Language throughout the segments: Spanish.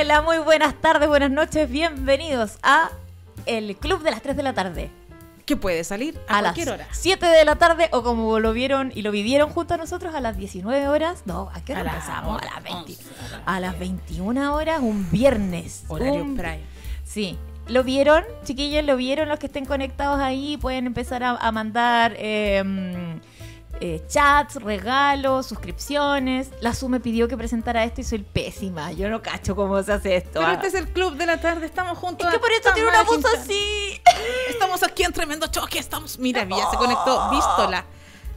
Hola, muy buenas tardes, buenas noches, bienvenidos a el Club de las 3 de la tarde. ¿Qué puede salir a, a las hora. 7 de la tarde o como lo vieron y lo vivieron junto a nosotros a las 19 horas. No, ¿a qué hora a empezamos? a, las 20, a, las 21 horas, un viernes. Horario Sí, ¿Lo vieron, chiquillos? ¿Lo vieron los que estén conectados ahí? Pueden empezar a, mandar em, eh, chats, regalos, suscripciones. La SU me pidió que presentara esto y soy pésima. Yo no cacho cómo se hace esto. Pero ah. este es el club de la tarde, estamos juntos. Es que por eso tiene una voz así. Estamos aquí en tremendo choque, estamos... Mira, ya se conectó, vístola.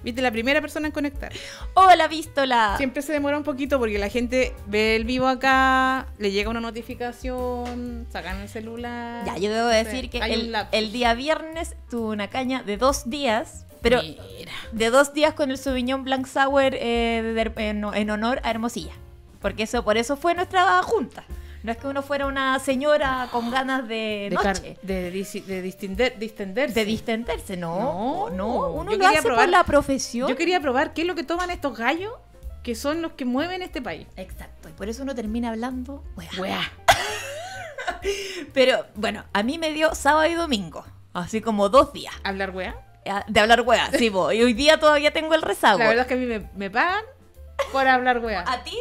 Viste, la primera persona en conectar. ¡Hola, Vístola! Siempre se demora un poquito porque la gente ve el vivo acá, le llega una notificación, sacan el celular. Ya, yo debo decir que el, el, día viernes tuve una caña de dos días pero de dos días con el Sauvignon Blanc Sour eh, en, honor a Hermosilla. Porque eso, por eso fue nuestra junta. No es que uno fuera una señora con ganas de, noche. De, distender, distenderse. De distenderse, no. No, uno lo hace probar, por la profesión. Yo quería probar qué es lo que toman estos gallos que son los que mueven este país. Exacto. Y por eso uno termina hablando weá. Pero bueno, a mí me dio sábado y domingo. Así como dos días. ¿Hablar weá? de hablar hueá, sí, y hoy día todavía tengo el rezago. La verdad es que a mí me, pagan por hablar hueá. ¿A ti?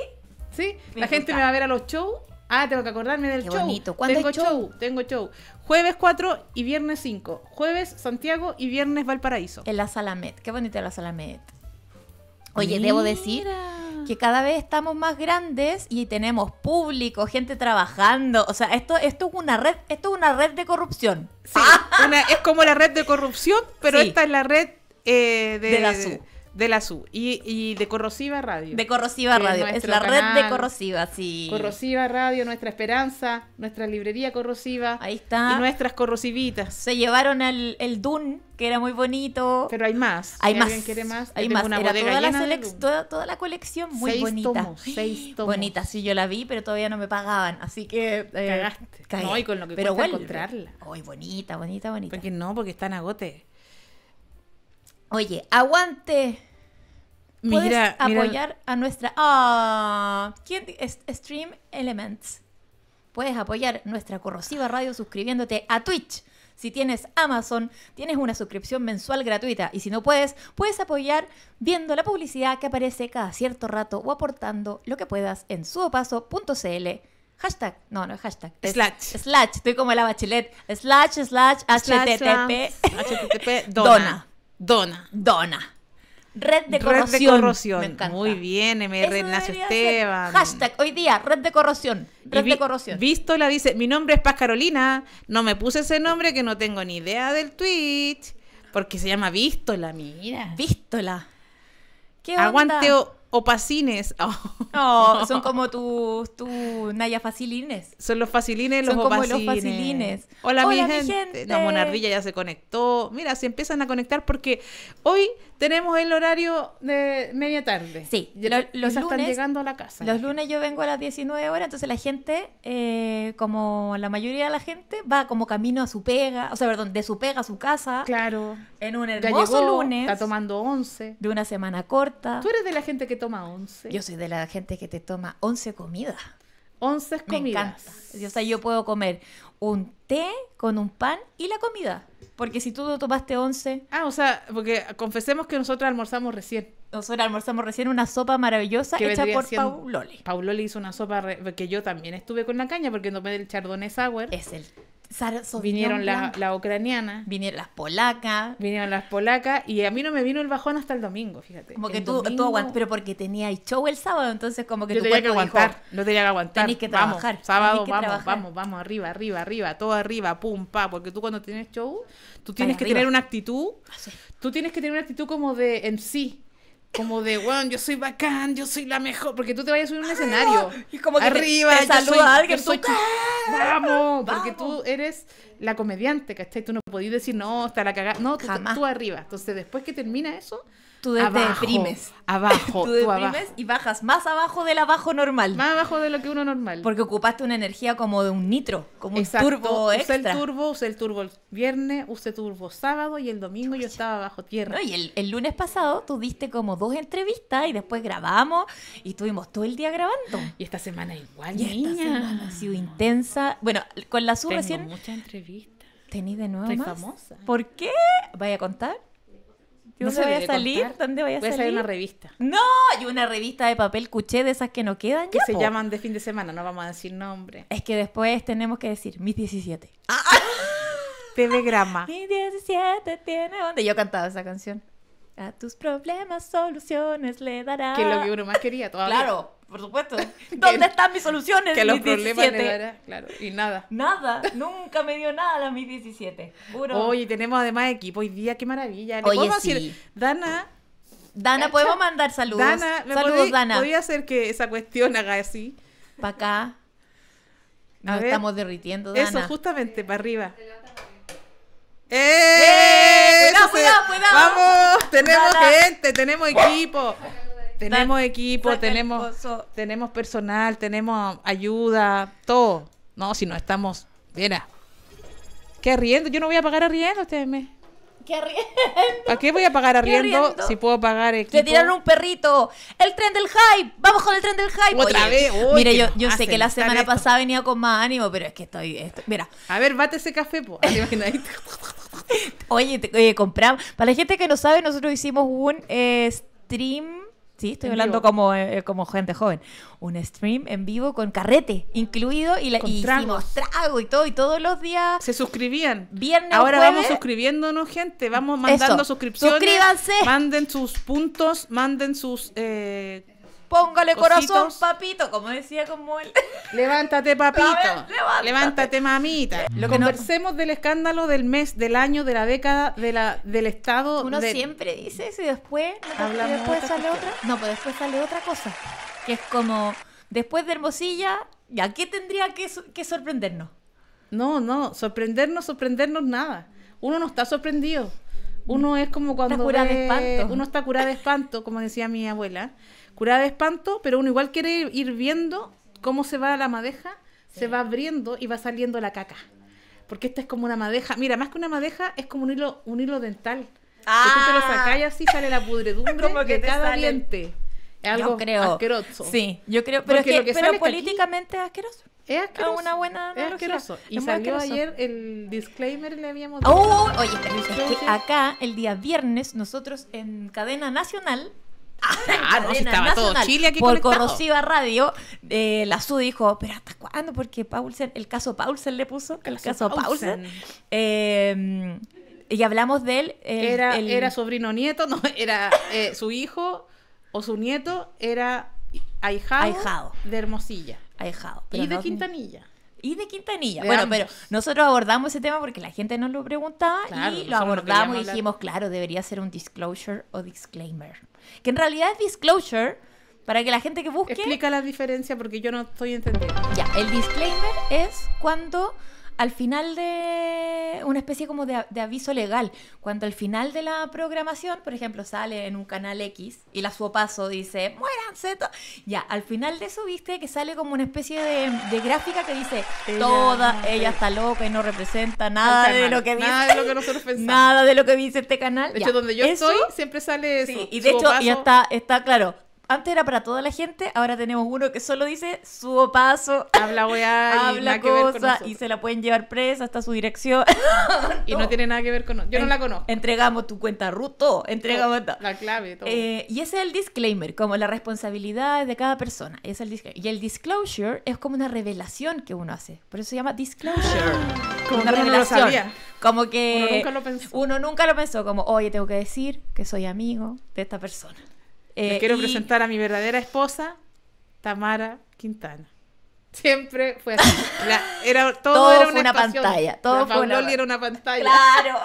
Sí, la gente me va a ver a los shows. Ah, tengo que acordarme del Qué show. Bonito. tengo show? tengo show. Jueves 4 y viernes 5. Jueves Santiago y viernes Valparaíso. En la Salamet. Qué bonita la Salamet. Oye, debo decir que cada vez estamos más grandes y tenemos público, gente trabajando. O sea, esto, esto es una red, esto es una red de corrupción. Sí, ah. es como la red de corrupción, pero esta es la red eh, de, la SU. De la SU. Y, y de Corrosiva Radio. De Corrosiva Radio. Es, la red de Corrosiva, sí. Corrosiva Radio, Nuestra Esperanza, nuestra librería corrosiva. Ahí está. Y nuestras corrosivitas. Se llevaron el, el DUN, que era muy bonito. Pero hay más. Hay más. quiere más. Hay más. Una toda, la colección muy bonita. Tomos, seis Bonita, sí, yo la vi, pero todavía no me pagaban. Así que. Eh, Cagaste. con lo que pero encontrarla. bonita, bonita, bonita. Porque no, porque están a Oye, aguante. Puedes apoyar a nuestra. Ah, ¿quién? Stream Elements. Puedes apoyar nuestra corrosiva radio suscribiéndote a Twitch. Si tienes Amazon, tienes una suscripción mensual gratuita. Y si no puedes, puedes apoyar viendo la publicidad que aparece cada cierto rato o aportando lo que puedas en subopaso.cl Hashtag, no, no hashtag. slash. Slash, estoy como la bachelet. Slash, slash, http. http, dona. Dona. Dona. Red de corrosión. Red de corrosión. Me encanta. Muy bien, MR Esteban. Hashtag hoy día, red de corrosión. Red de corrosión. Vístola dice, mi nombre es Paz Carolina, no me puse ese nombre que no tengo ni idea del Twitch, porque se llama Vístola, mira. Vístola. ¿Qué onda? opacines. Oh, son como tus tu, Naya facilines. Son los facilines, los son opacines. Como los facilines. Hola, La monardilla ya se conectó. Mira, se empiezan a conectar porque hoy tenemos el horario de media tarde. Sí, los, lunes, están llegando a la casa. Los lunes yo vengo a las 19 horas, entonces la gente, eh, como la mayoría de la gente, va como camino a su pega, o sea, perdón, de su pega a su casa. Claro. En un hermoso ya llegó, lunes. Está tomando 11. De una semana corta. ¿Tú eres de la gente que toma 11? Yo soy de la gente que te toma 11 comidas. 11 comidas. Me encanta. O sea, yo puedo comer un té con un pan y la comida. Porque si tú no tomaste 11. Ah, o sea, porque confesemos que nosotros almorzamos recién. Nosotros almorzamos recién una sopa maravillosa hecha por Paul Loli hizo una sopa que yo también estuve con la caña porque no tomé el chardonnay sour. Es el vinieron las la ucranianas. Vinieron las polacas. Vinieron las polacas. Y a mí no me vino el bajón hasta el domingo, fíjate. Como que tú, pero porque tenía show el sábado, entonces como que Yo que aguantar. no tenía que aguantar. Tenés que trabajar. sábado, vamos, vamos, vamos, arriba, arriba, arriba, todo arriba, pum, pa. Porque tú cuando tienes show, tú tienes que tener una actitud. Ah, tú tienes que tener una actitud como de en sí como de, wow, yo soy bacán, yo soy la mejor, porque tú te vayas a subir un ah, escenario. Y como que arriba, te, saluda ah, vamos, porque tú eres la comediante, ¿cachai? Tú no podías decir, no, está la cagada, no, tú, arriba. Entonces, después que termina eso, Tú te deprimes. Abajo. Tú deprimes y bajas más abajo del abajo normal. Más abajo de lo que uno normal. Porque ocupaste una energía como de un nitro, como un turbo extra. el turbo, usé el turbo viernes, usé turbo sábado y el domingo yo estaba bajo tierra. y el, lunes pasado tú diste como dos entrevistas y después grabamos y estuvimos todo el día grabando. Y esta semana igual, y Esta semana ha sido intensa. Bueno, con la sub Tengo muchas entrevistas. Tení de nuevo más? famosa. ¿Por qué? ¿Vaya a contar? no dónde voy a salir? ¿Dónde voy a, salir? voy a salir? la una revista. No, y una revista de papel cuché de esas que no quedan. Que se llaman de fin de semana, no vamos a decir nombre. Es que después tenemos que decir mis 17. Ah, Telegrama. Mis 17 tiene donde yo cantado esa canción. A tus problemas soluciones le dará. Que es lo que uno más quería todavía. Claro por supuesto. ¿Dónde están mis soluciones? Que los problemas claro, y nada. Nada, nunca me dio nada a mis 17, puro. Oye, tenemos además equipo hoy día, qué maravilla. Oye, decir, Dana... Dana, puedo podemos mandar saludos. Dana, saludos, Dana. Podría hacer que esa cuestión haga así. Para acá. Nos estamos derritiendo, Eso, justamente, para arriba. ¡Eh! ¡Eh! Cuidado, cuidado, cuidado. Vamos, tenemos gente, tenemos equipo. tenemos equipo, tenemos, tenemos personal, tenemos ayuda, todo. No, si no estamos. Mira. ¿Qué riendo? Yo no voy a pagar arriendo este mes. ¿Qué arriendo? ¿A qué voy a pagar arriendo, si puedo pagar equipo? ¡Que tiraron un perrito. ¡El tren del hype! ¡Vamos con el tren del hype! mira, yo, yo sé que la semana pasada venía con más ánimo, pero es que estoy. mira. A ver, bate ese café, po. Oye, oye, compramos. Para la gente que no sabe, nosotros hicimos un eh, stream Sí, estoy hablando como, eh, eh, como gente joven. Un stream en vivo con carrete incluido y, y hicimos trago y todo, y todos los días. Se suscribían. Viernes. Ahora vamos suscribiéndonos, gente. Vamos mandando suscripciones. Suscríbanse. Manden sus puntos, manden sus eh, Póngale corazón, papito, como decía como él. Levántate, papito. levántate. mamita. Lo que Conversemos del escándalo del mes, del año, de la década, de la, del estado. Uno siempre dice eso y después, después sale otra. No, pues después sale otra cosa. Que es como, después de Hermosilla, ¿ya qué tendría que, que sorprendernos? No, no, sorprendernos, sorprendernos nada. Uno no está sorprendido. Uno es como cuando está uno está curado de espanto, como decía mi abuela pura de espanto, pero uno igual quiere ir viendo cómo se va la madeja, se va abriendo y va saliendo la caca. Porque esta es como una madeja. Mira, más que una madeja, es como un hilo, un hilo dental. Ah. Que tú te lo ah. sacas y así sale la pudredumbre como que de cada diente. Es algo creo, asqueroso. Sí, yo creo. Pero es que, que pero políticamente es asqueroso. Es asqueroso. una buena es asqueroso. Y es salió ayer el disclaimer le habíamos dado. Oh, oye, es que acá el día viernes nosotros en cadena nacional Ah, no, estaba todo Chile aquí Por conectado. radio, eh, la SU dijo, pero ¿hasta cuándo? Porque Paulsen, el caso Paulsen le puso, el caso Paulsen. Em, y hablamos de él. era, era sobrino nieto, no, era eh, su hijo o su nieto era ahijado, de Hermosilla. Ahijado. y de Quintanilla. Y de Quintanilla. bueno, pero nosotros abordamos ese tema porque la gente nos lo preguntaba y lo abordamos y dijimos, claro, debería ser un disclosure o disclaimer que en realidad es disclosure, para que la gente que busque... Explica la diferencia porque yo no estoy entendiendo. Ya, el disclaimer es cuando al final de una especie como de, aviso legal, cuando al final de la programación, por ejemplo, sale en un canal X y la suopaso dice, muéranse, ya, al final de eso viste que sale como una especie de, gráfica que dice, toda ella está loca y no representa nada de lo que dice. Nada de lo que nosotros pensamos. Nada de lo que dice este canal. De hecho, donde yo estoy siempre sale sí, Y de hecho, ya está, está claro, antes era para toda la gente, ahora tenemos uno que solo dice su paso. Habla weá, habla cosa y se la pueden llevar presa hasta su dirección. y no tiene nada que ver con Yo no la conozco. Entregamos tu cuenta ruto, entregamos La clave, eh, y ese es el disclaimer, como la responsabilidad de cada persona. Es el Y el disclosure es como una revelación que uno hace. Por eso se llama disclosure. como una revelación. sabía. Como que uno nunca lo pensó. Uno nunca lo pensó, como, oye, tengo que decir que soy amigo de esta persona. Eh, quiero presentar a mi verdadera esposa, Tamara Quintana. Siempre fue así. todo, era una, pantalla. Todo fue una... era una pantalla. Claro.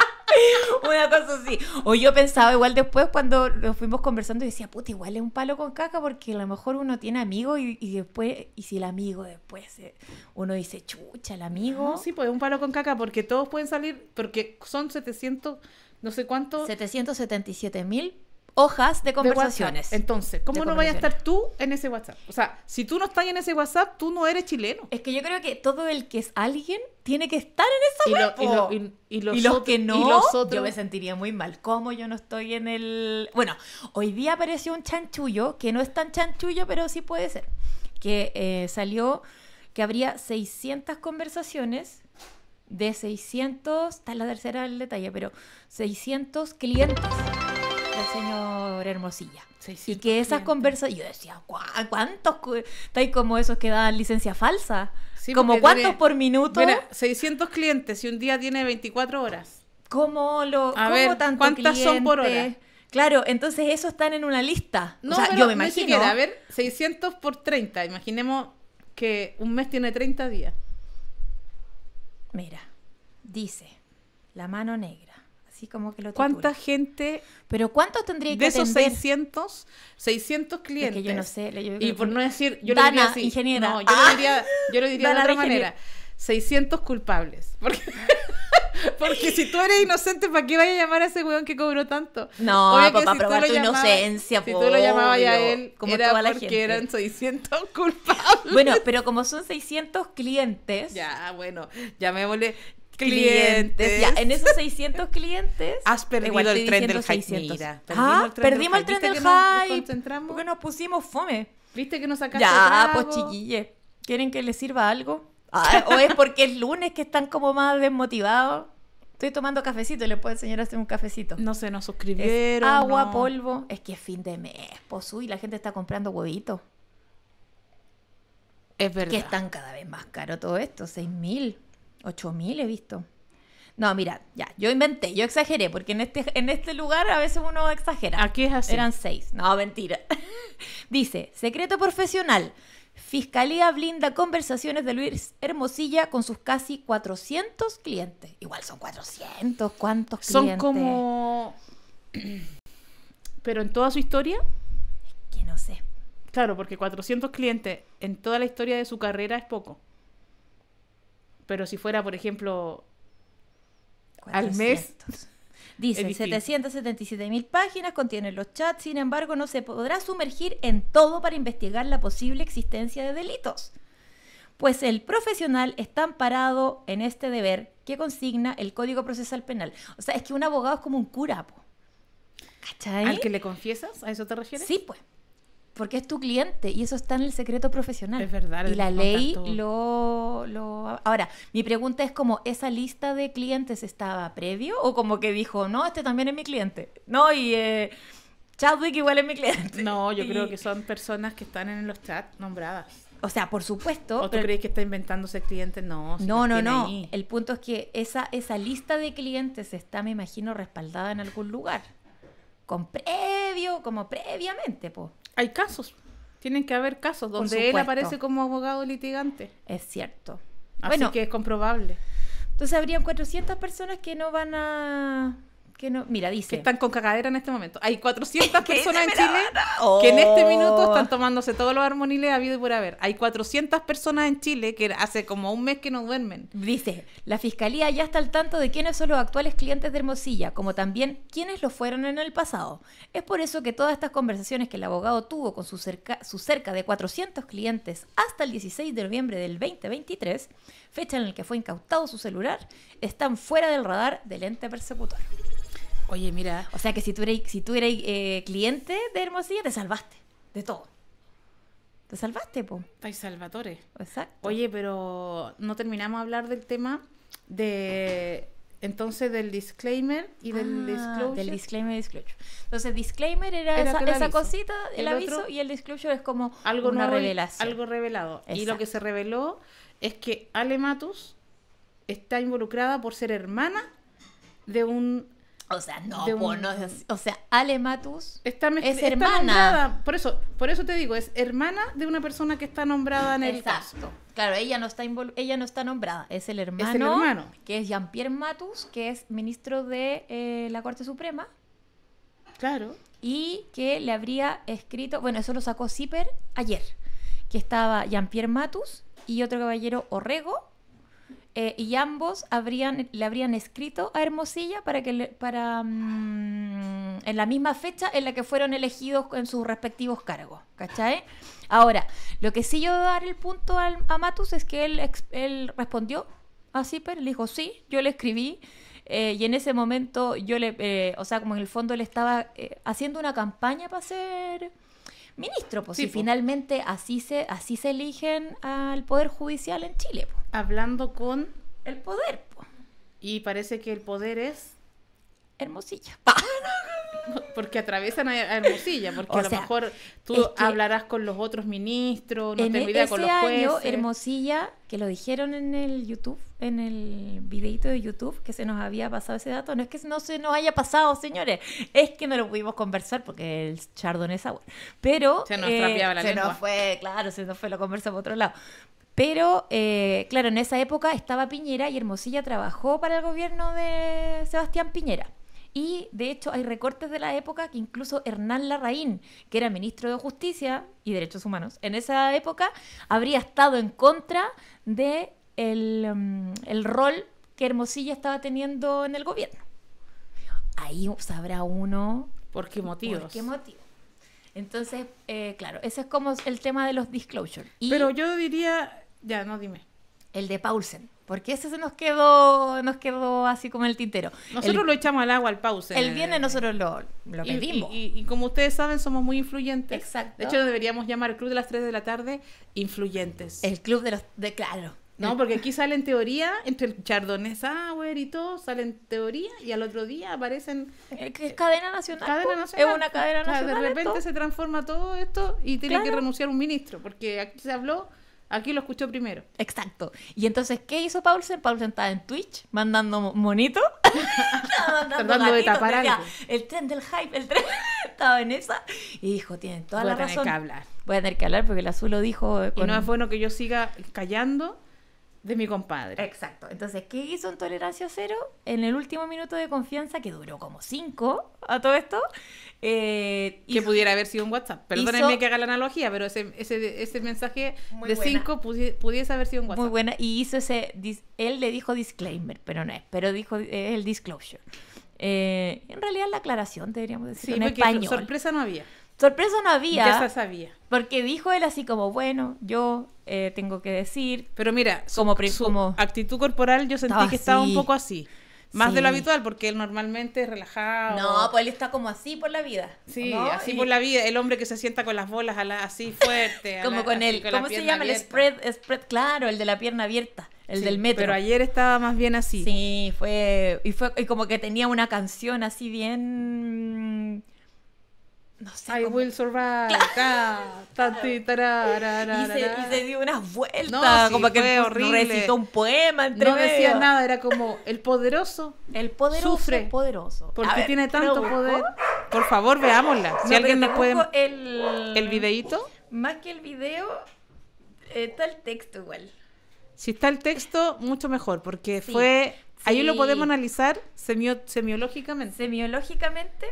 una cosa así. O yo pensaba igual después cuando nos fuimos conversando y decía, puta, igual es un palo con caca porque a lo mejor uno tiene amigo y, después, y si el amigo después, eh, uno dice, chucha, el amigo. No, sí, pues es un palo con caca porque todos pueden salir, porque son 700, no sé cuánto. 777 mil hojas de conversaciones. Entonces, ¿cómo no vayas a estar tú en ese WhatsApp? O sea, si tú no estás en ese WhatsApp, tú no eres chileno. Es que yo creo que todo el que es alguien tiene que estar en esa y, y, los, que no, yo me sentiría muy mal. ¿Cómo yo no estoy en el...? Bueno, hoy día apareció un chanchullo, que no es tan chanchullo, pero sí puede ser, que eh, salió que habría 600 conversaciones de 600, está la tercera el detalle, pero 600 clientes. El señor Hermosilla. y que esas conversaciones, yo decía, ¿cuántos? ahí como esos que dan licencia falsa. como cuántos por minuto. Mira, 600 clientes y un día tiene 24 horas. ¿Cómo lo ver, ¿cuántas son por hora? Claro, entonces esos están en una lista. No, o sea, yo me imagino. a ver, 600 por 30. Imaginemos que un mes tiene 30 días. Mira, dice la mano negra como que lo ¿Cuánta gente? Pero ¿cuántos tendría que De esos 600, clientes. Es que yo no sé. y por no decir, yo Dana, diría así. Ingeniera. No, yo lo ah. diría, yo lo diría de otra manera. 600 culpables. Porque, si tú eres inocente, ¿para qué vayas a llamar a ese weón que cobró tanto? No, Obvio que si probar tu llamabas, inocencia, Si tú lo llamabas ya él, como era toda la porque gente. eran 600 culpables. Bueno, pero como son 600 clientes... Ya, bueno, llamémosle clientes. en esos 600 clientes. Has perdido el tren del 600. Ah, perdimos el tren del el Porque nos pusimos fome. ¿Viste que nos sacaste Ya, pues chiquille. ¿Quieren que les sirva algo? Ah, ¿O es porque es lunes que están como más desmotivados? Estoy tomando cafecito, le puedo enseñar a hacer un cafecito. No se nos suscribieron. agua, polvo. Es que es fin de mes, pues uy, la gente está comprando huevitos. Es verdad. Que están cada vez más caros todo esto, 6.000 mil. 8000 he visto. No, mira, ya, yo inventé, yo exageré, porque en este, en este lugar a veces uno exagera. Aquí es así. Eran seis. No, mentira. Dice, secreto profesional. Fiscalía blinda conversaciones de Luis Hermosilla con sus casi 400 clientes. Igual son 400, ¿cuántos clientes? Son como... ¿Pero en toda su historia? Es que no sé. Claro, porque 400 clientes en toda la historia de su carrera es poco. Pero si fuera, por ejemplo, al mes. Dice, 777 mil páginas contienen los chats, sin embargo no se podrá sumergir en todo para investigar la posible existencia de delitos, pues el profesional está amparado en este deber que consigna el Código Procesal Penal. O sea, es que un abogado es como un cura, ¿Al que le confiesas? ¿A eso te refieres? Sí, pues porque es tu cliente y eso está en el secreto profesional. Es verdad. Y la ley lo, Ahora, mi pregunta es como, ¿esa lista de clientes estaba previo o como que dijo, no, este también es mi cliente? No, y... Eh, Chadwick igual es mi cliente. No, yo creo que son personas que están en los chats nombradas. O sea, por supuesto. ¿O tú crees que está inventándose clientes? No. no, no, no. El punto es que esa, esa lista de clientes está, me imagino, respaldada en algún lugar. Con previo, como previamente, pues hay casos. Tienen que haber casos donde él aparece como abogado litigante. Es cierto. Así que es comprobable. Entonces habrían 400 personas que no van a que no, mira, dice. Que están con cagadera en este momento. Hay 400 personas en Chile que en este minuto oh. están tomándose todos los armoniles habido y por haber. Hay 400 personas en Chile que hace como un mes que no duermen. Dice, la fiscalía ya está al tanto de quiénes son los actuales clientes de Hermosilla, como también quiénes lo fueron en el pasado. Es por eso que todas estas conversaciones que el abogado tuvo con sus su cerca de 400 clientes hasta el 16 de noviembre del 2023, fecha en la que fue incautado su celular, están fuera del radar del ente persecutor. Oye, mira. O sea que si tú eres, si tú eres eh, cliente de Hermosilla, te salvaste de todo. Te salvaste, po. Hay salvadores! Exacto. Oye, pero no terminamos de hablar del tema de. Entonces, del disclaimer y del ah, disclosure. Del disclaimer y disclosure. Entonces, disclaimer era, esa, cosita, el, aviso, y el disclosure es como algo una Algo revelado. Y lo que se reveló es que Ale Matus está involucrada por ser hermana de un o sea, no, no es o sea, Ale Matus es hermana. por eso, por eso te digo, es hermana de una persona que está nombrada en el Exacto. Claro, ella no está ella no está nombrada, es el hermano, que es Jean-Pierre Matus, que es ministro de eh, la Corte Suprema. Claro. Y que le habría escrito, bueno, eso lo sacó Zipper ayer, que estaba Jean-Pierre Matus y otro caballero Orrego eh, y ambos habrían, le habrían escrito a Hermosilla para que para mm, en la misma fecha en la que fueron elegidos en sus respectivos cargos, ¿cachai? Ahora, lo que sí yo dar el punto a Matus es que él, él respondió a Zipper, le dijo, sí, yo le escribí, eh, y en ese momento yo le, eh, o sea, como en el fondo le estaba haciendo una campaña para ser ministro, pues y finalmente así se, así se eligen al Poder Judicial en Chile. Hablando con el poder. Y parece que el poder es... Hermosilla. porque atraviesan a Hermosilla, porque a lo mejor tú hablarás con los otros ministros, no te e-, olvides con los jueces. Año, Hermosilla, que lo dijeron en el YouTube, en el videito de YouTube, que se nos había pasado ese dato. No es que no se nos haya pasado, señores, es que no lo pudimos conversar porque el es agua. Pero se nos eh, la se nos fue, claro, se nos fue, lo conversamos por otro lado. Pero, eh, claro, en esa época estaba Piñera y Hermosilla trabajó para el gobierno de Sebastián Piñera. Y de hecho hay recortes de la época que incluso Hernán Larraín, que era ministro de Justicia y Derechos Humanos, en esa época habría estado en contra de el, mm, rol que Hermosilla estaba teniendo en el gobierno. Ahí sabrá uno... ¿Por qué motivos? qué motivo? Entonces, eh, claro, ese es como el tema de los disclosures. Pero yo diría, ya, no dime. El de Paulsen. Porque ese se nos quedó, nos quedó así como el tintero. Nosotros lo echamos al agua al pause. El viernes nosotros lo, lo pedimos. Y, como ustedes saben, somos muy influyentes. Exacto. De hecho, deberíamos llamar club de las 3 de la tarde influyentes. El club de los, de claro. No, porque aquí sale en teoría, entre el Chardonnay Sauer y todo, sale en teoría y al otro día aparecen... Es cadena nacional. Cadena nacional. Es una cadena nacional. de repente se transforma todo esto y tiene que renunciar un ministro, porque aquí se habló Aquí lo escuchó primero. Exacto. Y entonces, ¿qué hizo Paulsen? Paulsen estaba en Twitch mandando monito. de tapar El tren del hype, el tren estaba en esa. Y dijo, tienen toda la razón. Voy a tener que hablar. Voy a tener que hablar porque el azul lo dijo. Eh, y no es bueno que yo siga callando de mi compadre. Exacto. Entonces, ¿qué hizo en Tolerancia Cero? En el último minuto de confianza, que duró como cinco a todo esto, eh, que pudiera haber sido un WhatsApp. Perdónenme que haga la analogía, pero ese, ese, mensaje de 5 pudiese haber sido un WhatsApp. Muy buena. Y hizo ese. él le dijo disclaimer, pero no es. Pero dijo eh, el disclosure. Eh, en realidad la aclaración, deberíamos decir. en español. sorpresa no había. Sorpresa no había. Ya sabía. Porque dijo él así como, bueno, yo tengo que decir. Pero mira, su, como, actitud corporal yo sentí que estaba un poco así. Más de lo habitual, porque él normalmente es relajado. No, pues él está como así por la vida. Sí, así por la vida. El hombre que se sienta con las bolas así fuerte. como con el, ¿cómo se llama? El spread, spread, claro, el de la pierna abierta, el del metro. Pero ayer estaba más bien así. Sí, fue y, fue, y como que tenía una canción así bien no sé, will survive. Ah, y, se, y, se, dio unas vueltas, no, como que horrible. recitó un poema entre No decía nada, era como el poderoso. El poderoso. Sufre. Poderoso. Porque qué tiene tanto poder. Por favor, veámosla. Si alguien nos puede. El, el videíto. Más que el video, está el texto igual. Si está el texto, mucho mejor, porque fue. Ahí lo podemos analizar semiológicamente. Semiológicamente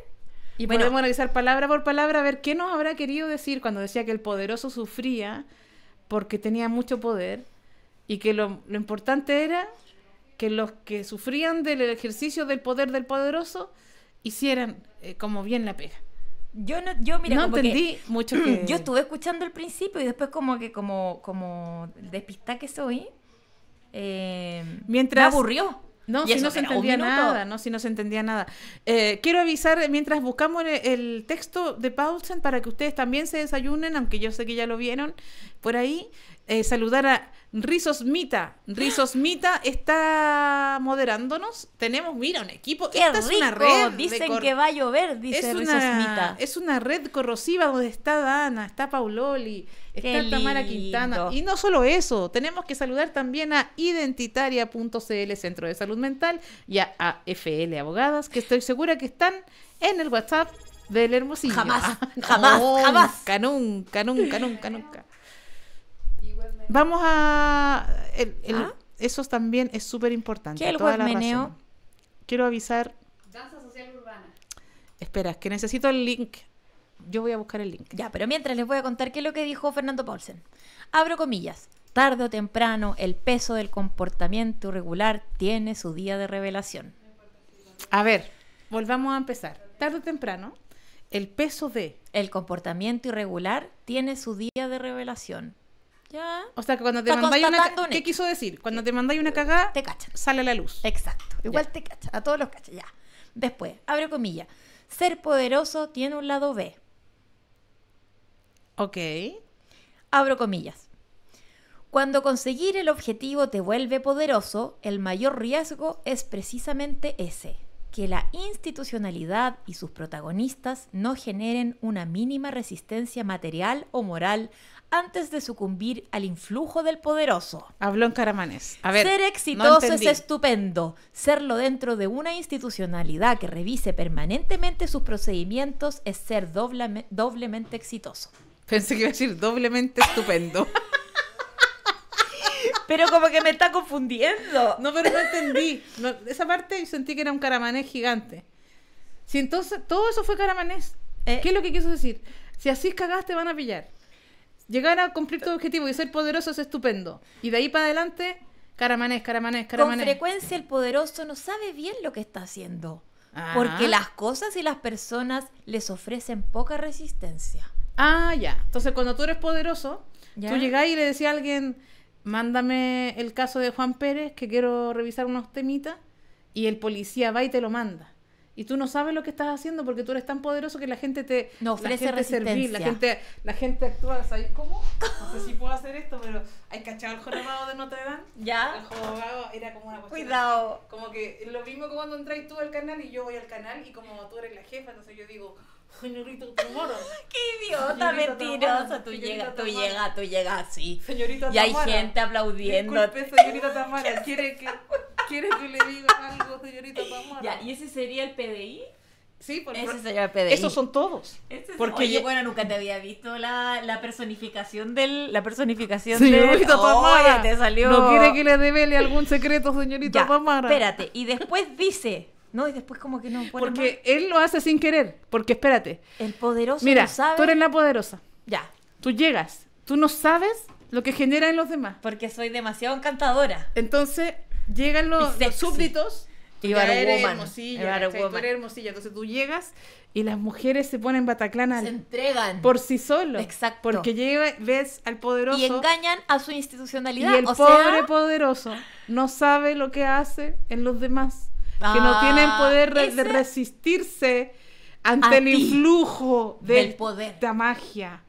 y podemos analizar palabra por palabra a ver qué nos habrá querido decir cuando decía que el poderoso sufría porque tenía mucho poder y que lo, importante era que los que sufrían del ejercicio del poder del poderoso hicieran eh, como bien la pega. Yo no, yo mira, entendí mucho Yo estuve escuchando al principio y después como que como, como despista que soy, eh, mientras, me aburrió. No, si no se entendía nada, no, si no se entendía nada. Eh, quiero avisar, eh, mientras buscamos el texto de Paulsen, para que ustedes también se desayunen, aunque yo sé que ya lo vieron por ahí, eh, saludar a Rizos Mita. Rizos Mita está moderándonos. Tenemos, mira, un equipo. Esta es una red. Dicen que va a llover, dice es una, Es una red corrosiva donde está Dana, está Pauloli, está Tamara Quintana. Y no solo eso, tenemos que saludar también a Identitaria.cl, Centro de Salud Mental, y a AFL Abogadas, que estoy segura que están en el WhatsApp del Hermosillo. Jamás, ah, jamás, jamás. Nunca, nunca, nunca, nunca, nunca. Vamos a... Ah. Eso también es súper importante. ¿Qué el Quiero avisar... Danza social urbana. Espera, que necesito el link. Yo voy a buscar el link. Ya, pero mientras les voy a contar qué es lo que dijo Fernando Paulsen. Abro comillas. Tarde o temprano, el peso del comportamiento irregular tiene su día de revelación. A ver, volvamos a empezar. Tarde o temprano, el peso de... El comportamiento irregular tiene su día de revelación. O sea, que cuando te mandáis una. ¿Qué quiso decir? Cuando te mandáis una cagada. Te cacha. Sale la luz. Exacto. Igual te cachan, A todos los cachas Ya. Después, abro comillas. Ser poderoso tiene un lado B. Ok. Abro comillas. Cuando conseguir el objetivo te vuelve poderoso, el mayor riesgo es precisamente ese, que la institucionalidad y sus protagonistas no generen una mínima resistencia material o moral antes de sucumbir al influjo del poderoso. Habló en caramanés. A ver, ser exitoso es estupendo. Serlo dentro de una institucionalidad que revise permanentemente sus procedimientos es ser doblemente exitoso. Pensé que iba a decir doblemente estupendo. pero como que me está confundiendo. No, pero no entendí. esa parte sentí que era un caramanés gigante. Si entonces todo eso fue caramanés, eh. ¿qué es lo que quiso decir? Si así te van a pillar. Llegar a cumplir tu objetivo y ser poderoso es estupendo. Y de ahí para adelante, caramanés, caramanés, caramanés. Con frecuencia el poderoso no sabe bien lo que está haciendo. Ah. Porque las cosas y las personas les ofrecen poca resistencia. Ah, ya. Entonces, cuando tú eres poderoso, tú llegás y le decís a alguien, mándame el caso de Juan Pérez, que quiero revisar unos temitas, y el policía va y te lo manda. Y tú no sabes lo que estás haciendo porque tú eres tan poderoso que la gente te ofrece la gente servir, la gente, la gente actúa, ¿sabes cómo? No sé si puedo hacer esto, pero ¿hay cachado el jorobado de Notre Dame? Ya. El jorobado era como una cuestión. Cuidado. como que lo mismo que cuando entráis tú al canal y yo voy al canal y como tú eres la jefa, entonces yo digo, señorita moro Qué idiota, mentirosa. Tú llegas, tú llegas, tú llegas así. Señorita Y hay gente aplaudiendo. Disculpe, señorita Tamara, quiere que ¿Quieres que le diga algo, señorita Pamara? Ya, ¿y ese sería el PDI? Sí, por Ese sería el PDI. Esos son todos. Este porque Oye, yo... bueno, nunca te había visto la, personificación del la personificación señorita del... Oye, te salió. No quiere que le revele algún secreto, señorita ya, Espérate, y después dice, no, y después como que no puede Porque él lo hace sin querer, porque espérate. El poderoso Mira, no sabe. tú eres la poderosa. Ya. Tú llegas, tú no sabes lo que genera en los demás. Porque soy demasiado encantadora. Entonces, llegan los, súbditos. Y eres hermosilla, tú hermosilla, entonces tú llegas y las mujeres se ponen bataclana Se entregan. Por sí solo. Exacto. Porque ves al poderoso. Y engañan a su institucionalidad. Y el pobre poderoso no sabe lo que hace en los demás. que no tienen ah, poder de resistirse ante el influjo de la magia.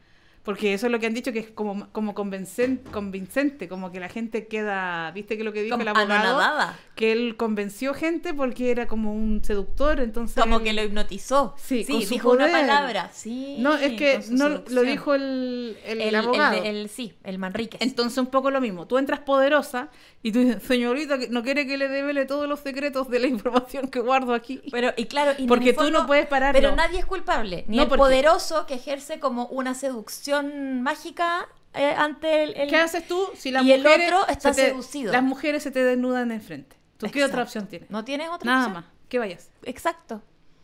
Porque eso es lo que han dicho, que es como, como convincente, convincente, como que la gente queda, viste que lo que dijo el abogado, que él convenció gente porque era como un seductor, entonces... Como que lo hipnotizó. Sí, dijo una palabra, sí. No, es que no lo dijo el, el, abogado. sí, el Manrique Entonces un poco lo mismo, tú entras poderosa y tú dices, señorita, no quiere que le devele todos los secretos de la información que guardo aquí. Pero, y claro, y porque tú no puedes parar Pero nadie es culpable, ni el poderoso que ejerce como una seducción mágica eh, ante el, el, ¿Qué haces tú si la y el otro está seducido? Las mujeres se te desnudan enfrente ¿Tú qué otra opción tienes? No tienes otra Nada opción. Nada más. Que vayas. Exacto.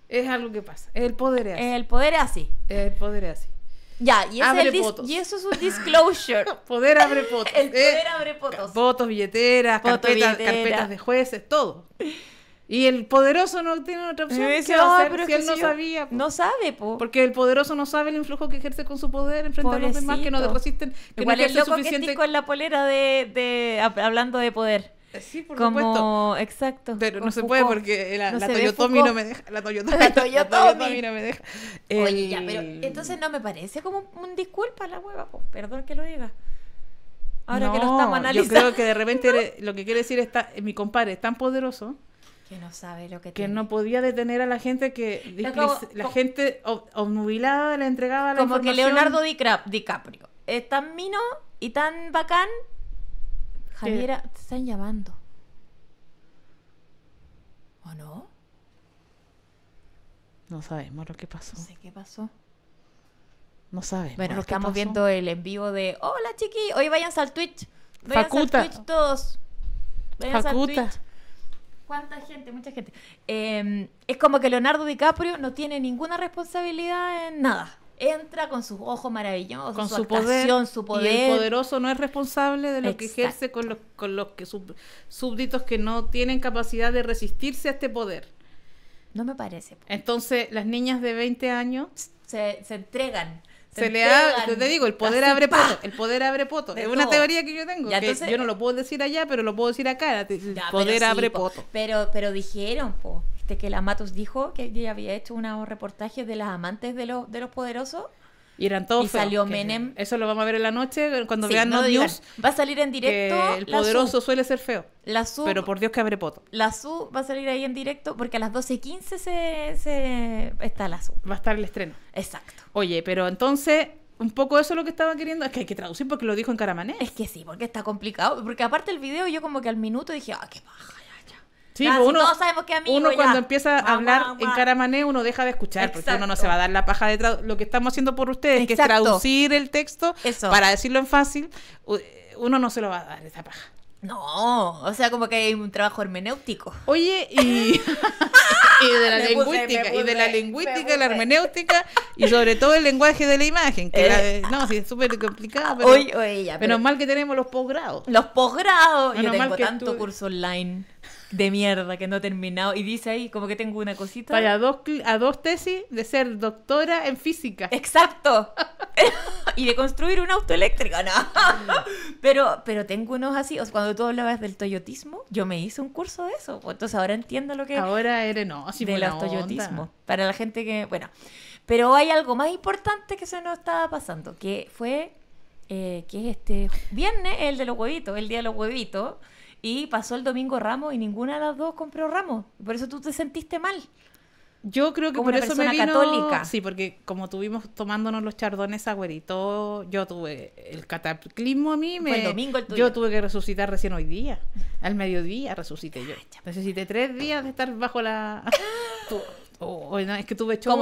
Es algo que pasa. El poder es así. El poder es así. El poder es así. Ya, y, y eso es un disclosure. poder abre fotos El poder ¿eh? abre fotos fotos billeteras, carpetas, carpetas de jueces, todo. Y el poderoso no tiene otra opción. que hacer él no sabía? No sabe, po. Porque el poderoso no sabe el influjo que ejerce con su poder frente a los demás que no resisten. Igual es lo suficiente... con la polera de, hablando de poder. Eh, sí, por Como... supuesto. Exacto. Pero no se puede porque la, Toyotomi no me deja. La Toyotomi, la no me deja. Oye, ya, pero entonces no me parece como un disculpa la hueva, po. perdón que lo diga. Ahora que lo estamos analizando. Yo creo que de repente lo que quiere decir está, mi compadre es tan poderoso que no sabe lo que, que no podía detener a la gente que la gente obnubilada le entregaba la como que Leonardo DiCaprio es tan mino y tan bacán. Javiera, te están llamando. ¿O no? No sabemos lo que pasó. No sé qué pasó. No sabes Bueno, estamos viendo el en vivo de Hola chiqui, hoy vayan al Twitch. vayan al Twitch todos. vayan al Twitch ¿Cuánta gente? Mucha gente. Em, es como que Leonardo DiCaprio no tiene ninguna responsabilidad en nada. Entra con sus ojos maravillosos, con su, su poder. el poderoso no es responsable de lo que ejerce con los, con los que súbditos que no tienen capacidad de resistirse a este poder. No me parece. Entonces, las niñas de 20 años se, se entregan. Se, le te digo, el poder abre potos El poder abre poto. es una teoría que yo tengo. yo no eh, lo puedo decir allá, pero lo puedo decir acá. El poder abre potos poto. Pero, pero dijeron, este, que la Matos dijo que ella había hecho unos reportajes de las amantes de, de los poderosos y eran todos. Y salió Menem. Eso lo vamos a ver en la noche cuando vean no News. Va a salir en directo. el poderoso suele ser feo. La SU, pero por Dios que abre poto. La SU va a salir ahí en directo porque a las 12.15 se, se está la SU. Va a estar el estreno. Exacto. Oye, pero entonces un poco eso es lo que estaba queriendo. Es que hay que traducir porque lo dijo en caramanés. Es que sí, porque está complicado. Porque aparte el video, yo como que al minuto dije, ah, qué baja. Pues uno, uno cuando empieza a hablar en caramané, uno deja de escuchar, porque uno no se va a dar la paja de traducir. Lo que estamos haciendo por ustedes, que es traducir el texto para decirlo en fácil, uno no se lo va a dar esa paja. No, o sea, como que hay un trabajo hermenéutico. Oye, y, de la lingüística, y de la lingüística, la hermenéutica, y sobre todo el lenguaje de la imagen, que eh. no, sí, es súper complicado, pero, mal que tenemos los posgrados. Los posgrados, yo tengo tanto curso online de mierda que no he terminado. Y dice ahí, como que tengo una cosita. Para dos, a dos tesis de ser doctora en física. Exacto. y de construir un auto eléctrico, no. pero, pero tengo unos así. cuando tú hablabas del toyotismo, yo me hice un curso de eso. Entonces ahora entiendo lo que. Ahora eres no, así Del toyotismo. Para la gente que. Bueno. Pero hay algo más importante que se nos estaba pasando, que fue. Eh, que este viernes, el de los huevitos, el día de los huevitos. Y pasó el domingo ramo y ninguna de las dos compró Ramos. Por eso tú te sentiste mal. Yo creo que por eso me vino... católica. Sí, porque como tuvimos tomándonos los chardones agüerito, yo tuve el cataclismo a mí. Me... el domingo el Yo tuve que resucitar recién hoy día. Al mediodía resucité yo. Necesité tres días de estar bajo la... Oh, es que tuve show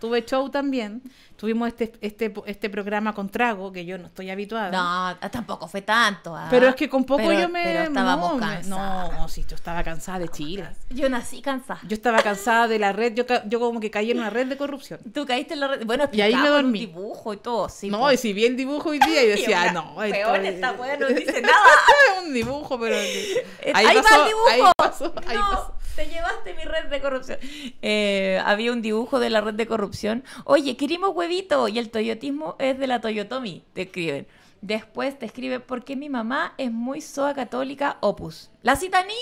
Tuve show también. Tuvimos este, este, este programa con trago, que yo no estoy habituada. No, ah, tampoco fue tanto. Ah. Pero es que con poco yo me... Pero estábamos no, No, no, sí, yo estaba cansada de Chile. Yo nací cansada. Yo estaba cansada de la red, yo, yo como que caí en una red de corrupción. Tú caíste en la red, bueno, y ahí me dormí. Un dibujo y todo, sí. No, y si vi el dibujo hoy día y decía, no. Esto, peor, esta weá no dice nada. un dibujo, pero... Eh, ahí, va el dibujo. Ahí pasó, no. te llevaste mi red de corrupción. Eh, había un dibujo de la red de corrupción. Oye, queremos web y el toyotismo es de la Toyotomi, te escriben. Después te escribe, porque mi mamá es muy soa católica opus. ¡La Citanino!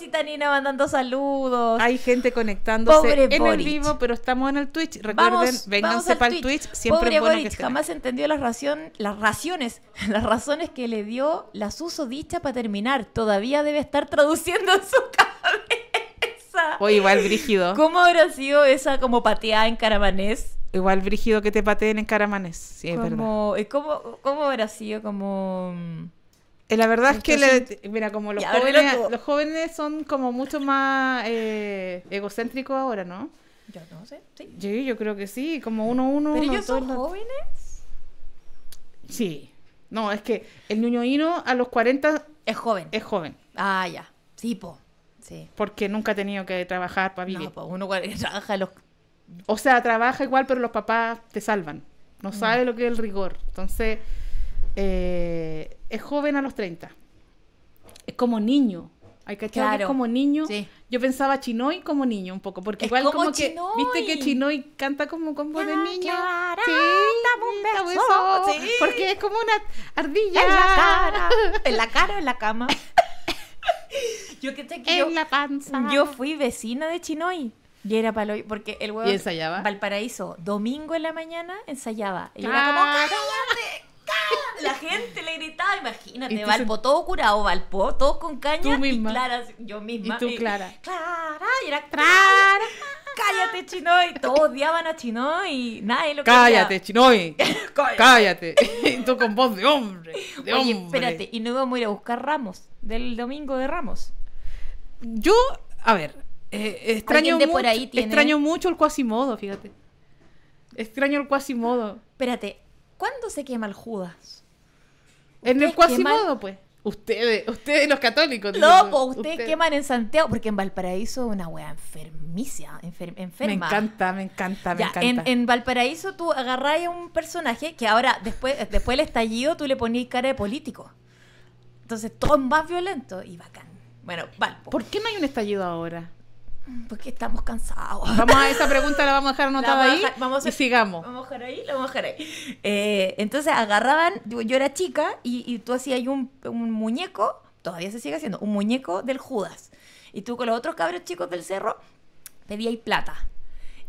Citanina mandando saludos. Hay gente conectándose en el vivo, pero estamos en el Twitch. Recuerden, vénganse para el Twitch. Siempre Pobre es bueno jamás entendió la ración, las raciones, las razones que le dio las uso dicha para terminar. Todavía debe estar traduciendo en su cabeza. O igual brígido. ¿Cómo habrá sido esa como pateada en caramanés? Igual brígido que te pateen en caramanes, sí, es verdad. Eh, ¿cómo, ¿Cómo habrá sido? Como... Mm, eh, la verdad es que, mira, como los, jóvenes, los jóvenes son como mucho más eh, egocéntricos ahora, ¿no? Yo no sé, sí. yo creo que sí, como uno uno. ¿Pero ellos son jóvenes? Sí. No, es que el niño hino a los 40... Es joven. Es joven. Ah, ya. Sí, po. Sí. Porque nunca ha tenido que trabajar para vivir. No, po, uno trabaja a los o sea, trabaja igual, pero los papás te salvan. No mm. sabe lo que es el rigor. Entonces, eh, es joven a los 30. Es como niño. Hay que claro. como niño. Yo pensaba Chinoy como niño un poco, porque igual como, que viste que Chinoy canta como combo de ah, niño. un porque es como una ardilla en la cara, en la cara en la cama. yo que en la panza. Yo fui vecina de Chinoy. Y era para hoy, porque el huevo. ensayaba? Valparaíso, domingo en la mañana ensayaba. Y era como, ah. ¡cállate! ¡Cállate! La gente le gritaba, imagínate, Valpo todo curado, Valpo, Todos con caña. Y Clara, yo misma. Y tú, Clara. Clara, era Cállate, Chinoy. Todos odiaban a Chinoy. Nadie lo Cállate, Chinoy. Cállate. Y tú con voz de hombre. Oye, hombre. espérate, y no íbamos a ir a buscar Ramos, del domingo de Ramos. Yo, a ver, eh, extraño, mucho, extraño mucho el cuasimodo fíjate. Extraño el cuasimodo Espérate, ¿cuándo se quema el Judas? En el cuasimodo pues. Ustedes, ustedes los católicos. No, ustedes, queman en Santiago, porque en Valparaíso una wea enfermicia, enferma. Me encanta, me encanta, me En, Valparaíso tú agarrás un personaje que ahora, después, después del estallido, tú le ponís cara de político. Entonces todo es más violento y bacán. Bueno, Valpo. ¿Por qué no hay un estallido ahora? Porque estamos cansados. Vamos a esa pregunta, la vamos a dejar anotada ahí. y sigamos. Vamos a dejar ahí, la vamos a dejar ahí. Eh, entonces agarraban, yo, era chica y, tú hacías un, un muñeco, todavía se sigue haciendo, un muñeco del Judas. Y tú con los otros cabros chicos del cerro pedías plata.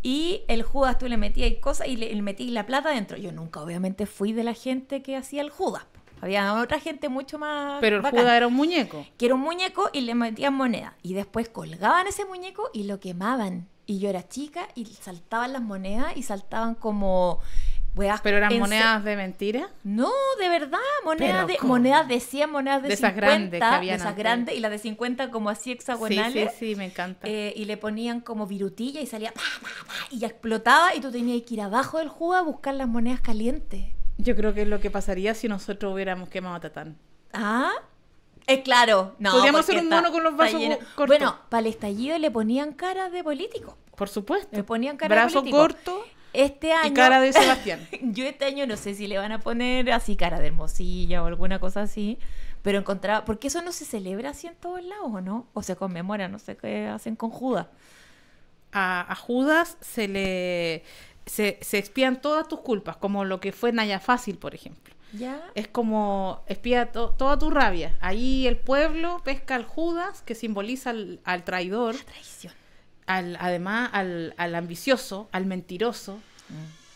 Y el Judas tú le metías cosas y le, le metías la plata dentro. Yo nunca obviamente fui de la gente que hacía el Judas. Había otra gente mucho más. Pero el era un muñeco. Que era un muñeco y le metían moneda. Y después colgaban ese muñeco y lo quemaban. Y yo era chica y saltaban las monedas y saltaban como. ¿Pero eran monedas de mentira? No, de verdad, monedas, de, monedas de 100, monedas de, 50. Esas grandes que y las de 50 como así hexagonales. Sí, sí, me encanta. Eh, y le ponían como virutilla y salía. y ya explotaba y tú tenías que ir abajo del jugo a buscar las monedas calientes. Yo creo que es lo que pasaría si nosotros hubiéramos quemado a Tatán. Ah, es claro. Podríamos hacer un mono con los brazos cortos. Bueno, para el estallido le ponían cara de político. Por supuesto. Le ponían cara de político. corto. Este año. Y cara de Sebastián. yo este año no sé si le van a poner así cara de hermosilla o alguna cosa así. Pero encontraba. Porque eso no se celebra así en todos lados, ¿o no? O se conmemora, no sé qué hacen con Judas. a Judas se le se, se todas tus culpas, como lo que fue Naya Fácil, por ejemplo. ¿Ya? Es como espía toda tu rabia. Ahí el pueblo pesca al Judas, que simboliza al, traidor. La traición. Al, además, al, ambicioso, al mentiroso,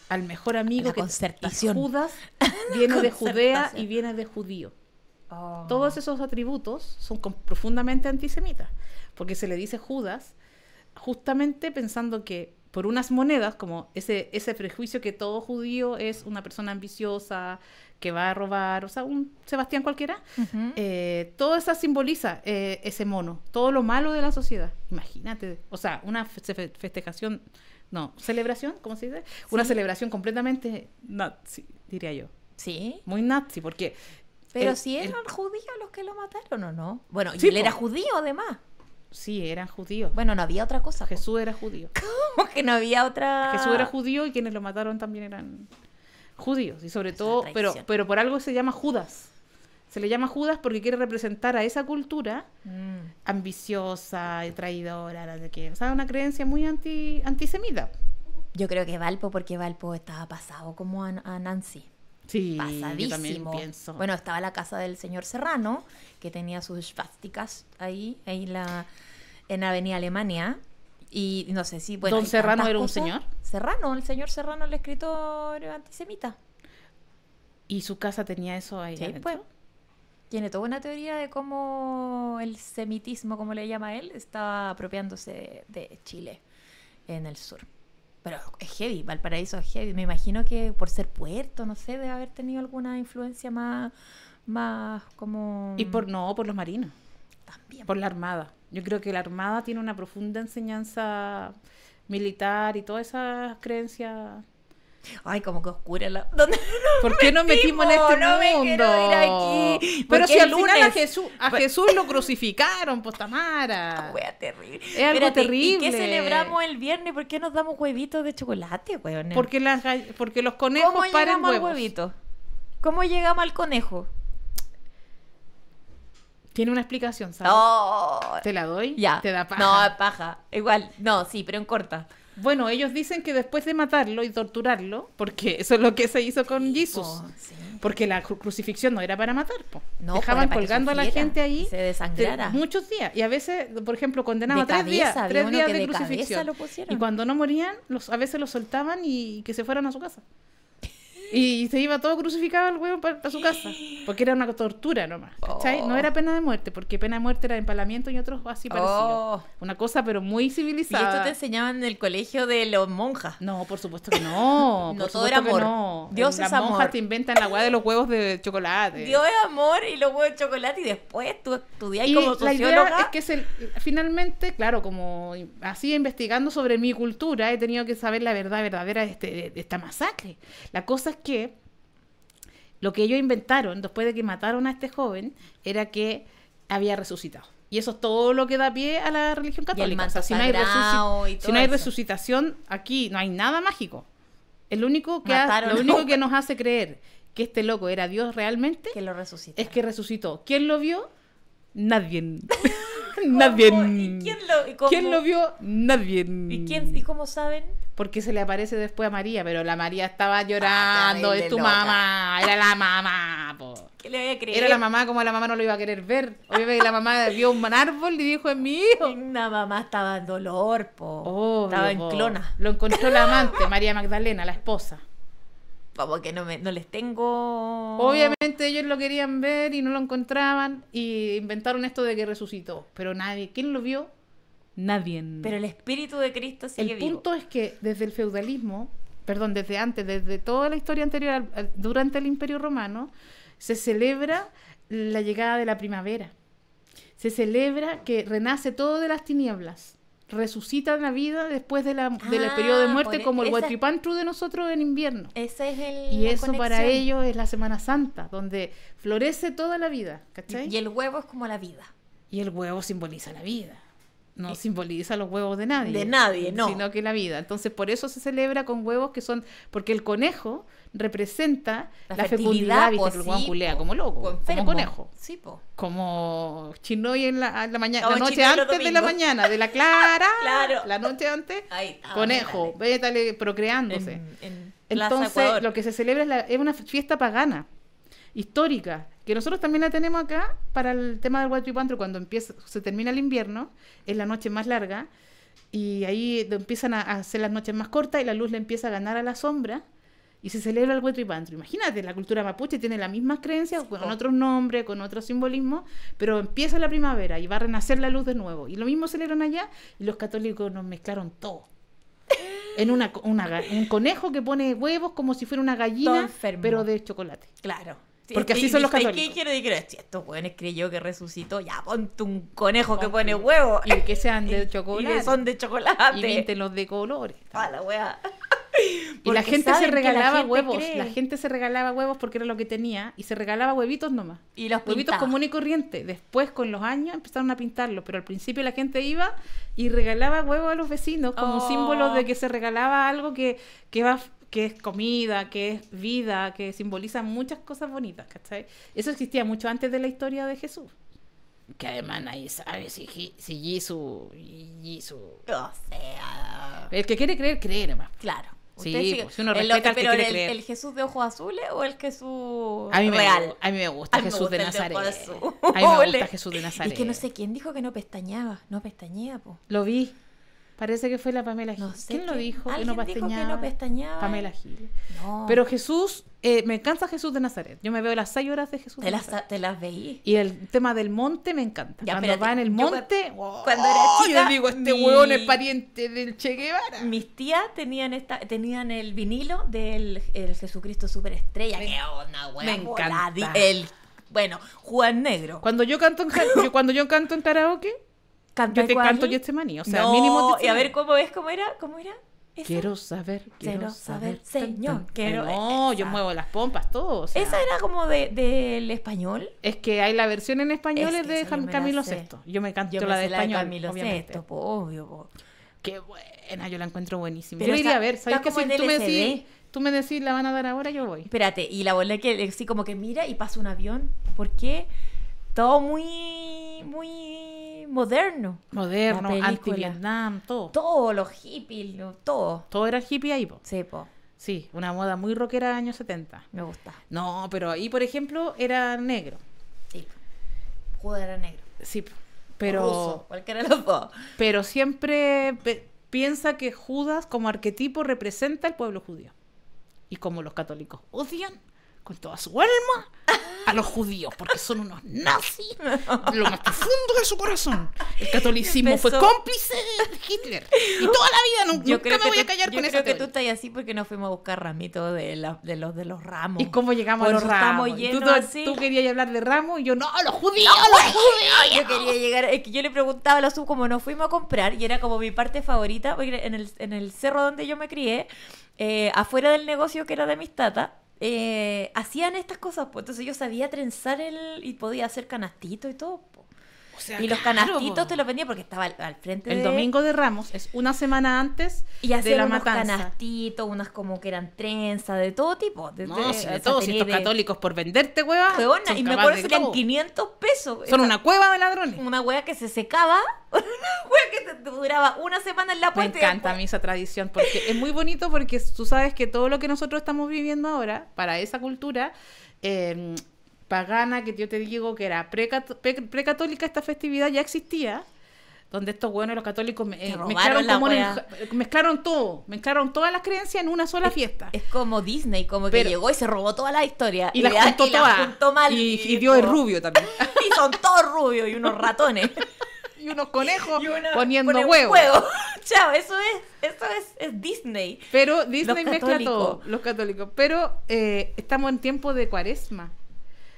al mejor amigo. que, concertación. Judas viene de Judea y viene de judío. Oh. Todos esos atributos son profundamente antisemitas, porque se le dice Judas justamente pensando que por unas monedas, como ese, ese prejuicio que todo judío es una persona ambiciosa, que va a robar, o sea, un Sebastián cualquiera, eh, todo eso simboliza eh, ese mono, todo lo malo de la sociedad. Imagínate, o sea, una festejación, no, celebración, ¿cómo se dice? Una celebración completamente nazi, diría yo. Sí. Muy nazi, porque... Pero si eran judíos los que lo mataron o no. Bueno, y él era judío además. Sí, eran judíos. Bueno, no había otra cosa. Jesús era judío. ¿Cómo que no había otra? Jesús era judío y quienes lo mataron también eran judíos. Y sobre todo, pero, pero por algo se llama Judas. Se le llama Judas porque quiere representar a esa cultura mm. Ambiciosa Y traidora, de que, o sea, una creencia muy anti, antisemita. Yo creo que Valpo, porque Valpo estaba pasado como a Nancy. Sí, pasadísimo. pienso. Bueno, estaba la casa del señor Serrano, que tenía sus svásticas ahí, en la, en Avenida Alemania. Y no sé si, bueno. ¿Don Serrano era un señor? Serrano, el señor Serrano, el escritor antisemita. ¿Y su casa tenía eso ahí? Sí, pues. Tiene toda una teoría de cómo el semitismo, como le llama él, estaba apropiándose de Chile en el sur. Pero es heavy, Valparaíso es heavy. Me imagino que por ser puerto, no sé, debe haber tenido alguna influencia más, más como... Y por no, por los marinos. También. Por la Armada. Yo creo que la Armada tiene una profunda enseñanza militar y todas esas creencias Ay, como que oscura la. ¿Por qué nos metimos en este no mundo? Me ir aquí. Pero si al a Jesús, a pues Jesús lo crucificaron, Postamara. Pues, ah, wea terrible. Es algo terrible. ¿Y qué celebramos el viernes? ¿Por qué nos damos huevitos de chocolate, weón? Porque porque los conejos ¿Cómo paran llegamos al huevito? ¿Cómo llegamos al conejo? Tiene una explicación, ¿sabes? Oh. ¿Te la doy? Ya. ¿Te da paja? No, paja. Igual. No, sí, pero en corta. Bueno, ellos dicen que después de matarlo y torturarlo, porque eso es lo que se hizo con Jesús, porque la crucifixión no era para matar, No, dejaban colgando a la gente ahí se desangrara. muchos días y a veces, por ejemplo, condenaban tres días, tres días de, crucifixión y cuando no morían, los, a veces los soltaban y que se fueran a su casa. Y se iba todo crucificado al huevo para su casa, porque era una tortura nomás, ¿cachai? No oh. era pena de muerte, porque pena de muerte era empalamiento y otros así parecidos. Oh. Una cosa, pero muy civilizada. ¿Y esto te enseñaban en el colegio de los monjas? No, por supuesto que no. no todo era amor. No. Dios es amor. Las monjas te inventan la hueá de los huevos de chocolate. Dios es amor y los huevos de chocolate y después tú estudias y como socióloga. La es que finalmente, claro, como así investigando sobre mi cultura, he tenido que saber la verdad verdadera de, este, esta masacre. La cosa que lo que ellos inventaron después de que mataron a este joven era que había resucitado. Y eso es todo lo que da pie a la religión católica. si, no hay, resucitación, aquí no hay nada mágico. El único que, único que nos hace creer que este loco era Dios realmente es que resucitó. ¿Quién lo vio? Nadie. Nadie. quién, lo, vio? Nadie. ¿Y cómo saben? porque se le aparece después a María, pero la María estaba ah, llorando, es tu mamá, era la mamá. Po. ¿Qué le voy Era la mamá como la mamá no lo iba a querer ver. Obviamente la mamá vio un árbol y dijo, es mi hijo. Una mamá estaba en dolor, po. estaba en clona. Lo encontró la amante, María Magdalena, la esposa. Como que no, me, no les tengo... Obviamente ellos lo querían ver y no lo encontraban y inventaron esto de que resucitó, pero nadie, ¿quién lo vio? Nadie. Pero el espíritu de Cristo sigue El punto es que desde el feudalismo, perdón, desde antes, desde toda la historia anterior, durante el Imperio Romano, se celebra la llegada de la primavera. Se celebra que renace todo de las tinieblas. Resucita la vida después de la, del ah, periodo de muerte, como el Huatripantru de nosotros en invierno. Ese es el. Y eso para ellos es la Semana Santa, donde florece toda la vida. y el huevo es como la vida. Y el huevo simboliza la vida no eh, simboliza los huevos de nadie. De nadie, no. Sino que la vida. Entonces, por eso se celebra con huevos que son. Porque el conejo representa la, fecundidad, el culea como loco, como conejo. Sí, po. Como chinoy en la, la mañana, la noche antes de la mañana, de la clara, la noche antes, conejo conejo, procreándose. Entonces, lo que se celebra es una fiesta pagana, histórica que nosotros también la tenemos acá para el tema del pantro. cuando empieza, se termina el invierno, es la noche más larga, y ahí empiezan a hacer las noches más cortas y la luz le empieza a ganar a la sombra, y se celebra el pantro. Imagínate, la cultura mapuche tiene las mismas creencias, con oh. otros nombres, con otros simbolismos, pero empieza la primavera y va a renacer la luz de nuevo. Y lo mismo celebran allá, y los católicos nos mezclaron todo en un conejo que pone huevos como si fuera una gallina, pero de chocolate. Claro. Porque así son los católicos. ¿Qué quiere decir? Si estos hueones creyó que resucitó, ya ponte un conejo que pone huevos. Y que sean de chocolate. Y son de chocolate. Y los de colores. A la hueá. Y la gente se regalaba huevos. La gente se regalaba huevos porque era lo que tenía. Y se regalaba huevitos nomás. Y los Huevitos común y corriente. Después, con los años, empezaron a pintarlos. Pero al principio la gente iba y regalaba huevos a los vecinos como oh. símbolo de que se regalaba algo que, que va que es comida, que es vida, que simboliza muchas cosas bonitas, ¿cachai? Eso existía mucho antes de la historia de Jesús. Que además ahí sabe si, si Jesús... O sea... El que quiere creer, cree nomás. Claro. Pues, si uno respeta el, que, quiere el, el, Jesús de ojos azules o el Jesús a me, real? A mí me gusta Jesús de Nazaret. a mí me gusta Jesús de Nazaret. Y que no sé quién dijo que no pestañaba. No pestañea, po. Lo vi. Parece que fue la Pamela Giles. ¿Quién lo dijo? Que no pestañaba. Pamela Giles. Pero Jesús, eh, me encanta Jesús de Nazaret. Yo me veo las seis horas de Jesús. Te, de las, te las veí. Y el tema del monte me encanta. Ya, cuando va en el monte, cuando era ¡oh! yo digo, este huevón es pariente del Che Guevara. Mis tías tenían esta, tenían el vinilo del el Jesucristo Superestrella. Me, onda me encanta. El, bueno, Juan Negro. Cuando yo canto en, cuando yo canto en karaoke yo te canto yo este maní, o sea, no, mínimo este Y a ver, ¿cómo es? ¿Cómo era? ¿Cómo era? Quiero saber, quiero, saber, señor. quiero no, yo muevo las pompas, todo. O sea. ¿Esa era como del de, español? Es que hay la versión en español es, de Camilo VI. Yo me canto yo la de español. Camilo obviamente. Sexto, obvio. Qué buena, yo la encuentro buenísima. Pero yo iría a ver, ¿sabes qué? Si tú me, decís, tú me decís, la van a dar ahora, yo voy. Espérate, y la bola que sí, como que mira y pasa un avión. ¿Por qué? Todo muy, muy moderno. Moderno, anti-Vietnam, todo. Todo, los hippies, todo. Todo era hippie ahí, po. Sí, po. Sí, una moda muy rockera de años 70. Me gusta. No, pero ahí, por ejemplo, era negro. Sí. Judas era negro. Sí, po. pero. cualquiera los Pero siempre piensa que Judas, como arquetipo, representa al pueblo judío. Y como los católicos odian con toda su alma a los judíos, porque son unos nazis, lo más profundo de su corazón. El catolicismo fue cómplice de Hitler. Y toda la vida nunca, yo me voy a callar con eso. Yo creo que tú estás así porque nos fuimos a buscar ramitos de, de, los, de los ramos. ¿Y cómo llegamos a los ramos? Tú, tú querías hablar de ramos y yo, no, los judíos, no, los pues, judíos. Yo quería llegar, es que yo le preguntaba a los sub Como nos fuimos a comprar y era como mi parte favorita, en el, en el cerro donde yo me crié, eh, afuera del negocio que era de mis tatas, eh, hacían estas cosas, pues entonces yo sabía trenzar el y podía hacer canastito y todo y los canastitos te los vendía porque estaba al, la frente El domingo de Ramos es una semana antes y de la unos canastitos, unas como que eran trenzas, de todo tipo. De, no, de, todos estos católicos por venderte, huevas... y me acuerdo que eran 500 pesos. Son una cueva de ladrones. Una hueva que se secaba, una hueva que duraba una semana en la puerta. Me encanta a mí esa tradición porque es muy bonito porque tú sabes que todo lo que nosotros estamos viviendo ahora, para esa cultura... Eh, pagana que yo te digo que era precatólica, esta festividad ya existía, donde estos buenos los católicos eh, mezclaron, como mezclaron todo, mezclaron todas las creencias en una sola fiesta. Es como Disney, como que llegó y se robó toda la historia. Y, la, juntó mal. Y, dio el rubio también. y son todos rubios y unos ratones. y unos conejos poniendo huevos. eso es, eso es, es Disney. Pero Disney mezcla todo, los católicos. Pero eh, estamos en tiempo de cuaresma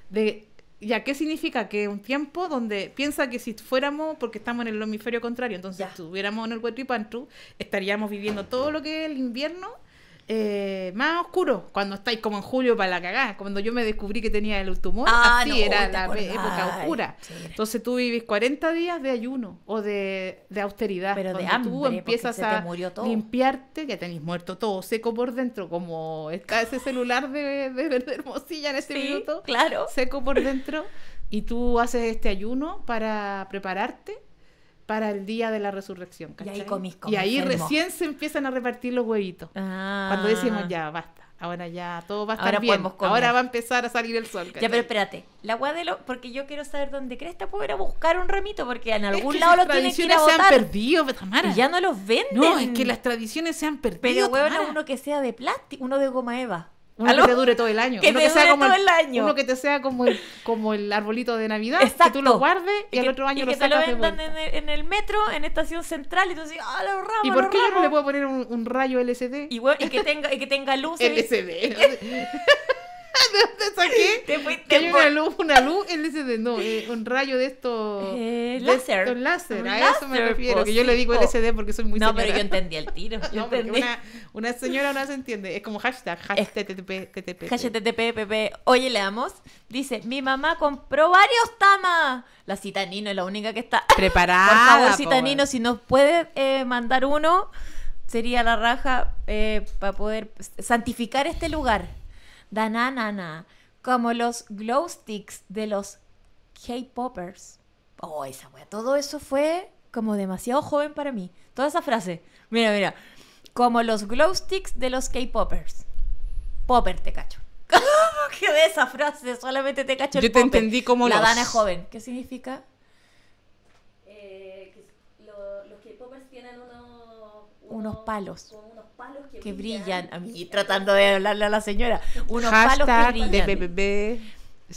de ya qué significa que un tiempo donde piensa que si fuéramos, porque estamos en el hemisferio contrario, entonces estuviéramos en el Huetripantu, estaríamos viviendo todo lo que es el invierno eh, más oscuro, cuando estáis como en julio para la cagada, cuando yo me descubrí que tenía el tumor, ah, así era la época oscura. Entonces tú vivís 40 días de ayuno o de, austeridad, pero de tú empiezas a limpiarte, que tenéis muerto todo seco por dentro, como está ese celular de, de, Hermosilla en ese minuto, claro. seco por dentro, y tú haces este ayuno para prepararte para el día de la resurrección. Y ahí, y ahí recién se empiezan a repartir los huevitos. Ah. Cuando decimos ya, basta. Ahora ya todo va a estar Ahora bien. Ahora va a empezar a salir el sol. Ya, pero espérate. La guadelo Porque yo quiero saber dónde cresta puedo ir a buscar un ramito porque en algún lado lo tienen que ir se han perdido, pues, Tamara. ya no los venden. No, es que las tradiciones se han perdido. Pero uno que sea de plástico, uno de goma eva. Uno que te dure todo el año. Que uno que sea como todo el, año. Uno que te sea como el, arbolito de Navidad. Exacto. Que tú lo guardes y, el al otro año lo que Y te lo vendan en, el, en el, metro, en estación central, y tú dices, ¡ah, lo ramos! ¿Y por qué yo no le puedo poner un, rayo LCD? Y, y, que tenga, y que tenga luces. LCD. ¿De dónde saqué? aquí? Tengo una luz, una luz, él dice de no, eh, un rayo de esto. Eh, láser. láser, a eso me refiero. que yo le digo LSD porque soy muy No, pero yo entendí el tiro. no, entendí. Una, señora no se entiende. Es como hashtag, hashtag TTP, Oye, le damos. Dice, mi mamá compró varios tamas. La citanino es la única que está. Preparada. Por favor, citanino, si nos puede eh, mandar uno, sería la raja para poder santificar este lugar dananana, como los glow sticks de los k poppers Oh, esa weá, todo eso fue como demasiado joven para mí. Toda esa frase. Mira, mira. Como los glow sticks de los k poppers Popper, te cacho. ¿Qué de esa frase solamente te cacho el Yo te entendí como La Dana es joven. ¿Qué significa? Eh, los k poppers tienen unos palos palos que, brillan. Y tratando de hablarle a la señora. Unos palos que brillan.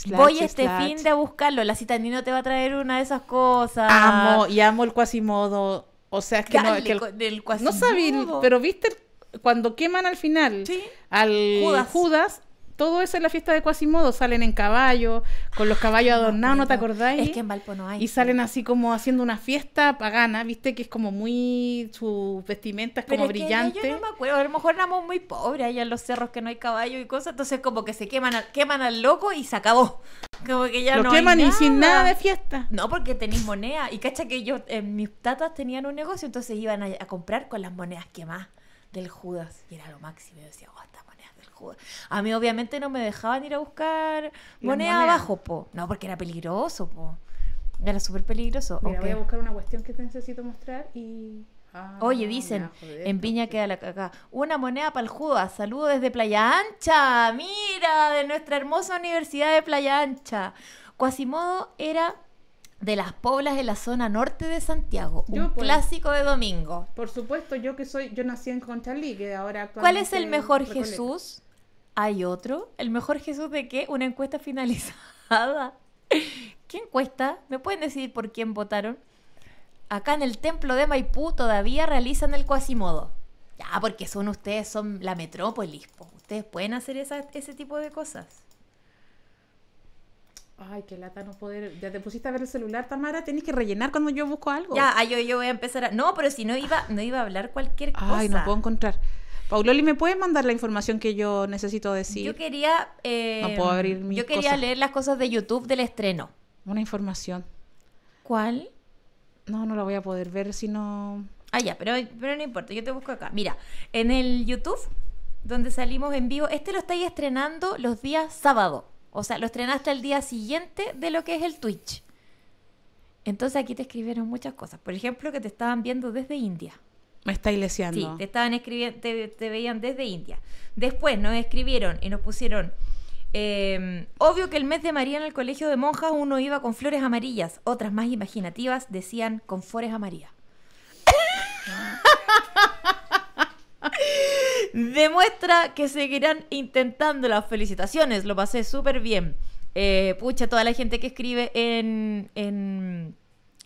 Voy este fin de buscarlo. La cita te va a traer una de esas cosas. Amo, y amo el cuasimodo O sea, es que no. Que el, no sabía, pero viste cuando queman al final al Judas. Judas todo eso en la fiesta de Quasimodo. Salen en caballo, con los caballos adornados, ¿no te acordáis? Es que en Valpo no hay. Y salen así como haciendo una fiesta pagana, ¿viste? Que es como muy. Su vestimenta es como Pero Que yo no me acuerdo, a lo mejor éramos muy pobres allá en los cerros que no hay caballo y cosas. Entonces, como que se queman, al, queman al loco y se acabó. Como que ya lo no queman hay nada. y sin nada de fiesta. No, porque tenéis moneda. Y cacha que yo, en eh, mis tatas tenían un negocio, entonces iban a, comprar con las monedas quemadas del Judas. Y era lo máximo. Yo decía, oh, a mí obviamente no me dejaban ir a buscar moneda. abajo, po. No, porque era peligroso, po. Era súper peligroso. voy a buscar una cuestión que te necesito mostrar y... Ah, Oye, dicen, en piña queda la caca. Una moneda para el Judas. Saludo desde Playa Ancha. Mira, de nuestra hermosa Universidad de Playa Ancha. Quasimodo era de las poblas de la zona norte de Santiago, un pues, clásico de domingo. Por supuesto, yo que soy, yo nací en Conchalí, que ahora ¿Cuál es el mejor Jesús? ¿Hay otro? ¿El mejor Jesús de qué? Una encuesta finalizada. ¿Qué encuesta? ¿Me pueden decir por quién votaron? Acá en el templo de Maipú todavía realizan el cuasimodo. Ya, porque son ustedes, son la metrópolis. Ustedes pueden hacer ese tipo de cosas. Ay, qué lata no poder. Ya te pusiste a ver el celular, Tamara. Tienes que rellenar cuando yo busco algo. Ya, ah, yo, yo voy a empezar a. No, pero si no iba, no iba a hablar cualquier cosa. Ay, no puedo encontrar. Pauloli, ¿me puedes mandar la información que yo necesito decir? Yo quería... Eh, yo quería leer las cosas de YouTube del estreno. Una información. ¿Cuál? No, no la voy a poder ver si no... Ah, ya, pero, pero no importa, yo te busco acá. Mira, en el YouTube, donde salimos en vivo, este lo estáis estrenando los días sábado. O sea, lo estrenaste el día siguiente de lo que es el Twitch. Entonces aquí te escribieron muchas cosas. Por ejemplo, que te estaban viendo desde India está Sí, te estaban escribiendo, te, veían desde India. Después nos escribieron y nos pusieron. Em, obvio que el mes de María en el colegio de monjas uno iba con flores amarillas, otras más imaginativas decían con flores amarillas Demuestra que seguirán intentando las felicitaciones, lo pasé súper bien. Eh, pucha, toda la gente que escribe en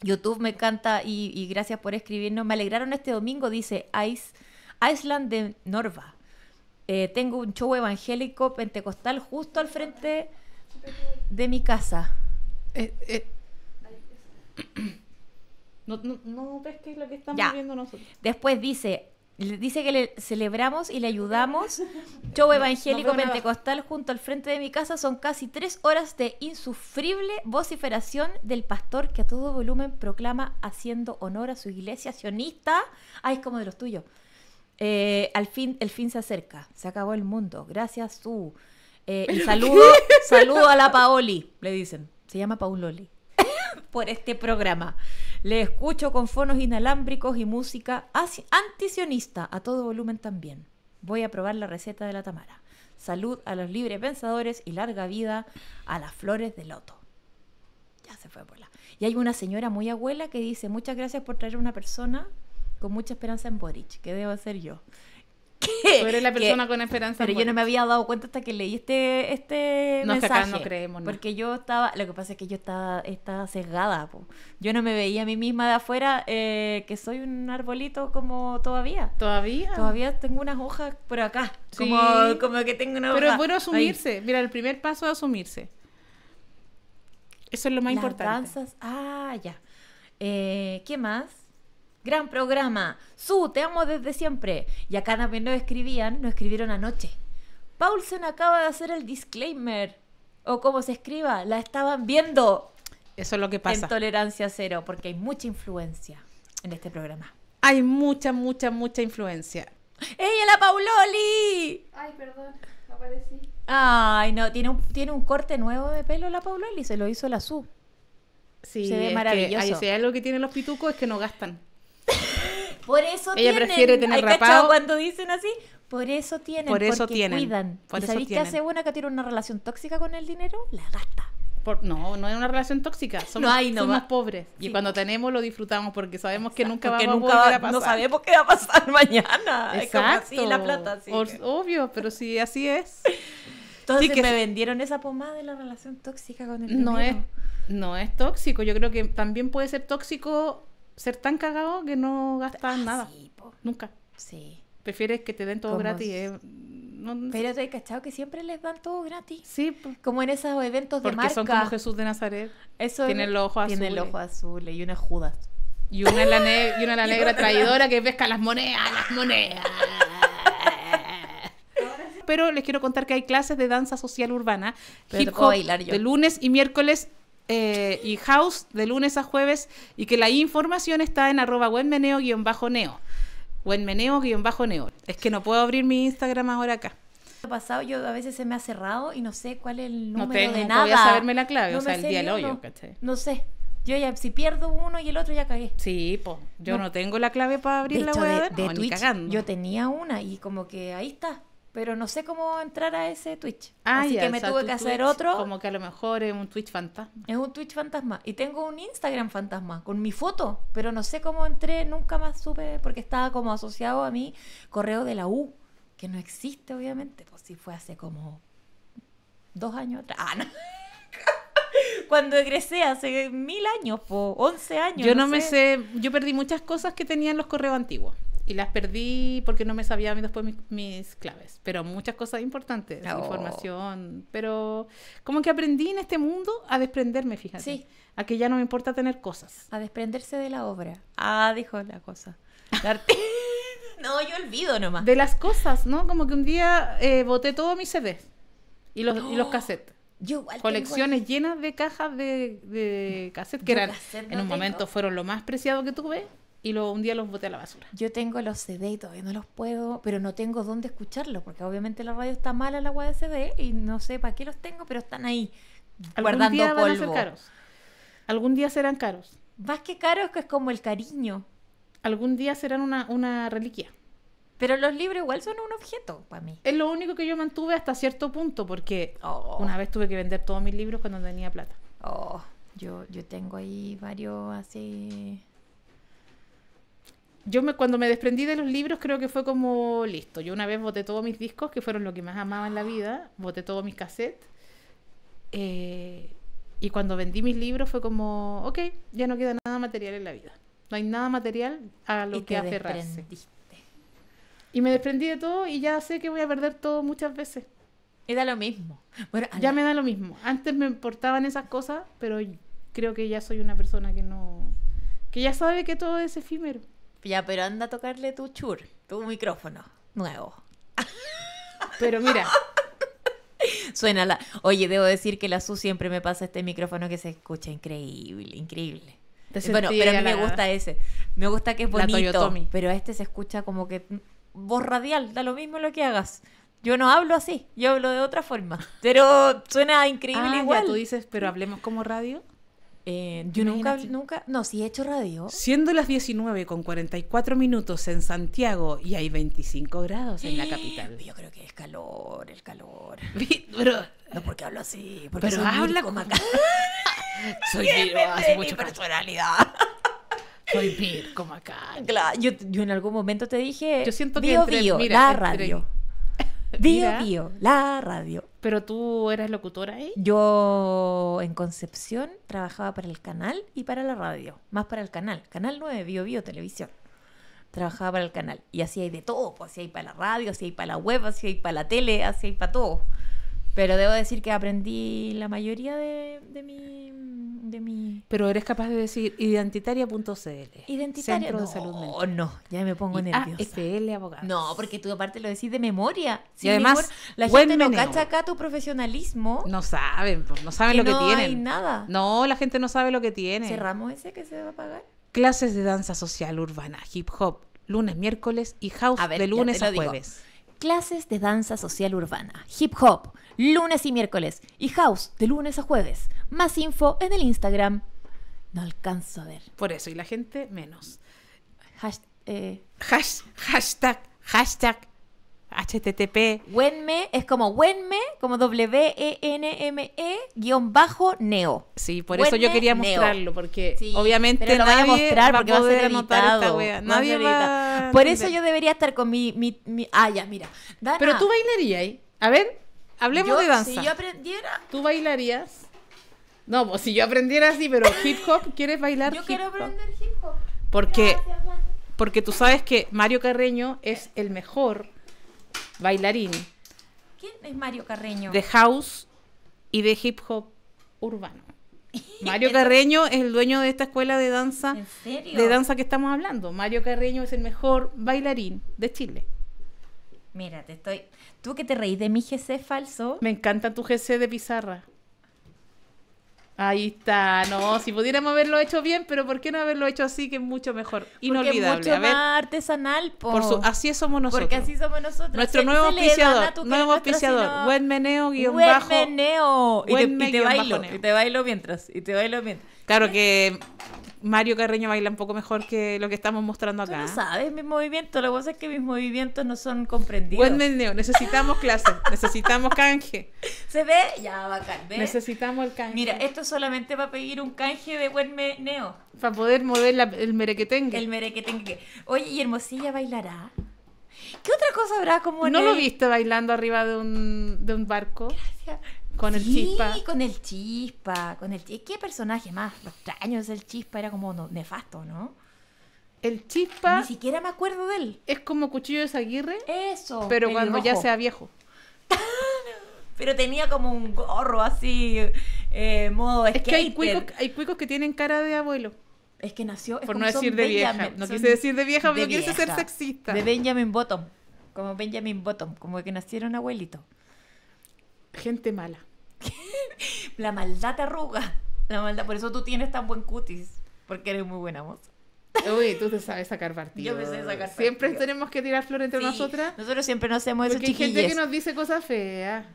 YouTube me encanta y, gracias por escribirnos. Me alegraron este domingo, dice Ice, de Norva. Eh, tengo un show evangélico pentecostal justo al frente de mi casa. Eh, eh. No, lo que estamos viendo nosotros. Después dice, dice que le celebramos y le ayudamos. Yo evangélico pentecostal junto al frente de mi casa son casi tres horas de insufrible vociferación del pastor que a todo volumen proclama haciendo honor a su iglesia sionista. Ay, ah, es como de los tuyos. Eh, al fin, el fin se acerca. Se acabó el mundo. Gracias, tú. Eh, y saludo, saludo a la Paoli, le dicen. Se llama Pauloli por este programa. Le escucho con fonos inalámbricos y música antisionista a todo volumen también. Voy a probar la receta de la Tamara. Salud a los libres pensadores y larga vida a las flores de loto. Ya se fue por Y hay una señora muy abuela que dice, muchas gracias por traer a una persona con mucha esperanza en Boric, que debo ser yo la persona con esperanza. Pero yo no me había dado cuenta hasta que leí este, este no, mensaje. no creemos, no. Porque yo estaba, lo que pasa es que yo estaba, estaba sesgada, yo no me veía a mí misma de afuera, eh, que soy un arbolito como todavía. ¿Todavía? Todavía tengo unas hojas por acá, como, como que tengo una hoja. Pero es bueno asumirse, mira, el primer paso es asumirse. Eso es lo más Las importante. Danzas, ah, ya. Eh, ¿Qué más? Gran programa. Su, te amo desde siempre. Y acá también lo escribían, nos escribieron anoche. Paulsen acaba de hacer el disclaimer. O como se escriba, la estaban viendo. Eso es lo que pasa. En tolerancia cero, porque hay mucha influencia en este programa. Hay mucha, mucha, mucha influencia. ¡Ella la Pauloli! Ay, perdón, aparecí. Ay, no, tiene un, tiene un corte nuevo de pelo la Pauloli, se lo hizo la Su. Sí, se ve maravilloso. si algo que tienen los pitucos es que no gastan. Por eso Ella prefiere tener cuando dicen así, por eso tienen, por eso porque tienen, cuidan. Por ¿Y sabéis hace una que tiene una relación tóxica con el dinero? La gasta. no, no es una relación tóxica. Somos, no hay, no somos pobres. y cuando tenemos lo disfrutamos porque sabemos que nunca va a volver a pasar. No sabemos qué va a pasar mañana. Exacto. Es como la plata. Obvio, pero sí así es. Entonces que me vendieron esa pomada de la relación tóxica con el dinero. No es, no es tóxico. Yo creo que también puede ser tóxico ser tan cagado que no gastas ah, nada. Nunca. Sí. Prefieres que te den todo gratis. Eh, Pero te he cachado que siempre les dan todo gratis. Sí. como en esos eventos de marca. Porque son como Jesús de Nazaret. Eso tiene el ojo azul. Tiene el ojo eh. azul eh, y una Judas. Y una la, la negra traidora que pesca las monedas, las monedas. Pero les quiero contar que hay clases de danza social urbana, Pero hip hop, bailar yo. de lunes y miércoles eh, y House de lunes a jueves y que la información está en arroba bajo neo bajo neo Es que no puedo abrir mi Instagram ahora acá. Pasado, yo a veces se me ha cerrado y no sé cuál es el número no de nada. No saberme la clave, o sea, el día No sé. Yo ya, si pierdo uno y el otro ya cagué. Sí, pues, yo no. tengo la clave para abrir la web. De, yo tenía una y como que ahí está pero no sé cómo entrar a ese Twitch. Ah, Así que me tuve que hacer otro. Como que a lo mejor es un Twitch fantasma. Es un Twitch fantasma. Y tengo un Instagram fantasma con mi foto, pero no sé cómo entré, nunca más supe, porque estaba como asociado a mi correo de la U, que no existe, obviamente. Pues sí, fue hace como dos años atrás. Ah, no. Cuando egresé hace mil años, po, 11 años. Yo no, me sé, yo perdí muchas cosas que tenía en los correos antiguos y las perdí porque no me sabía después mis, claves, pero muchas cosas importantes, la oh. información, pero como que aprendí en este mundo a desprenderme, fíjate, sí. a que ya no me importa tener cosas. A desprenderse de la obra. Ah, dijo la cosa. La no, yo olvido nomás. De las cosas, ¿no? Como que un día eh, boté todos mis CDs y los, y los cassettes. Yo colecciones llenas de cajas de, de cassette, que eran, en un momento fueron lo más preciado que tuve y lo, un día los boté a la basura. Yo tengo los CD y todavía no los puedo, pero no tengo dónde escucharlos, porque obviamente la radio está mala la agua de CD y no sé para qué los tengo, pero están ahí ¿Algún día Van a ser caros. Algún día serán caros. Más que caros que es como el cariño. Algún día serán una, reliquia. Pero los libros igual son un objeto para mí. Es lo único que yo mantuve hasta cierto punto, porque oh. una vez tuve que vender todos mis libros cuando tenía plata. Oh, yo, yo tengo ahí varios así yo me, cuando me desprendí de los libros creo que fue como listo. Yo una vez boté todos mis discos, que fueron lo que más amaba en la vida, boté todos mis cassettes. Eh, y cuando vendí mis libros fue como, ok, ya no queda nada material en la vida. No hay nada material a lo que aferrarse. Y me desprendí de todo y ya sé que voy a perder todo muchas veces. Era da lo mismo. Bueno, ya me da lo mismo. Antes me importaban esas cosas, pero creo que ya soy una persona que no... que ya sabe que todo es efímero. Ya, pero anda a tocarle tu chur, tu micrófono nuevo. Pero mira. Suena la. Oye, debo decir que la SU siempre me pasa este micrófono que se escucha increíble, increíble. Eh, bueno, pero a mí me gusta ese. Me gusta que es bonito. Pero este se escucha como que voz radial, da lo mismo lo que hagas. Yo no hablo así, yo hablo de otra forma. Pero suena increíble ah, igual. Ya, tú dices, pero hablemos como radio. Eh, yo nunca, nunca, no, sí he hecho radio. Siendo las 19 con 44 minutos en Santiago y hay 25 grados en la capital. Yo creo que es calor, el calor. Pero, no porque hablo así, porque pero habla como acá. soy hace mucha personalidad. soy Vir, como acá. Claro, yo, en algún momento te dije, yo siento que entre, mira, la radio. Bio Bio, la radio. ¿Pero tú eras locutora ahí? Yo en Concepción trabajaba para el canal y para la radio. Más para el canal. Canal 9, Bio Bio Televisión. Trabajaba para el canal. Y así hay de todo. Pues, así hay para la radio, así hay para la web, así hay para la tele, así hay para todo. Pero debo decir que aprendí la mayoría de, mi... De mi... Pero eres capaz de decir identitaria.cl. Identitaria. no, oh, no, ya me pongo nerviosa. abogado. No, porque tú aparte lo decís de memoria. y además, la gente no cacha acá tu profesionalismo. No saben, no saben lo que tienen. No hay nada. No, la gente no sabe lo que tiene. ¿Cerramos ese que se va a pagar? Clases de danza social urbana, hip hop, lunes, miércoles y house de lunes a jueves. Clases de danza social urbana, hip hop lunes y miércoles, y House de lunes a jueves. Más info en el Instagram. No alcanzo a ver. Por eso, y la gente menos. Has, eh, hashtag, hashtag, HTTP. Wenme es como Wenme, como W-E-N-M-E, e, guión bajo, neo. Sí, por eso yo quería mostrarlo, porque obviamente nadie voy a mostrar porque va a poder anotar esta Nadie va Por eso yo debería estar con mi... mi, Ah, ya, mira. Pero tú bailarías, ahí. A ver, Hablemos de danza. Si yo aprendiera. ¿Tú bailarías? No, pues si yo aprendiera así, pero hip hop, ¿quieres bailar? Yo quiero aprender hip hop. Porque, porque tú sabes que Mario Carreño es el mejor bailarín. ¿Quién es Mario Carreño? De house y de hip hop urbano. Mario Carreño es el dueño de esta escuela de danza de danza que estamos hablando. Mario Carreño es el mejor bailarín de Chile. Mira, te estoy Tú que te reís de mi GC falso. Me encanta tu GC de pizarra. Ahí está, no, si pudiéramos haberlo hecho bien, pero ¿por qué no haberlo hecho así que es mucho mejor? Inolvidable. Porque mucho más artesanal, por su, así somos nosotros. Porque así somos nosotros. Nuestro nuevo auspiciador, nuevo auspiciador, buen meneo guión buen bajo. Meneo. Buen meneo. Y te, bailo, y te bailo mientras, y te bailo mientras. Claro que Mario Carreño baila un poco mejor que lo que estamos mostrando acá. Tú no sabes mis movimientos, lo que es que mis movimientos no son comprendidos. Buen meneo, necesitamos clases, necesitamos canje. ¿Se ve? Ya, va a ¿ves? Necesitamos el canje. Mira, esto solamente va a pedir un canje de buen meneo. Para poder mover el merequetengue. El merequetengue. Oye, ¿y Hermosilla bailará? ¿Qué otra cosa habrá como en ¿No lo viste bailando arriba de un, de un barco? Gracias. Con el sí, con el chispa. Con el ¿Qué personaje más extraño es el chispa? Era como nefasto, ¿no? El chispa. Ni siquiera me acuerdo de él. Es como cuchillo de Zaguirre. Eso. Pero cuando ya sea viejo. pero tenía como un gorro así, eh, modo Es que hay cuicos, que tienen cara de abuelo. Es que nació. Por no decir de vieja. No quise decir de vieja, pero quise ser sexista. De Benjamin Bottom. Como Benjamin Bottom. Como que nacieron abuelitos. Gente mala. la maldad te arruga. La maldad. Por eso tú tienes tan buen cutis. Porque eres muy buena moza. Uy, tú te sabes sacar partido. Yo me sé sacar Siempre tenemos que tirar flores entre nosotras. Nosotros siempre nos hacemos eso, chiquillos. hay gente que nos dice cosas feas.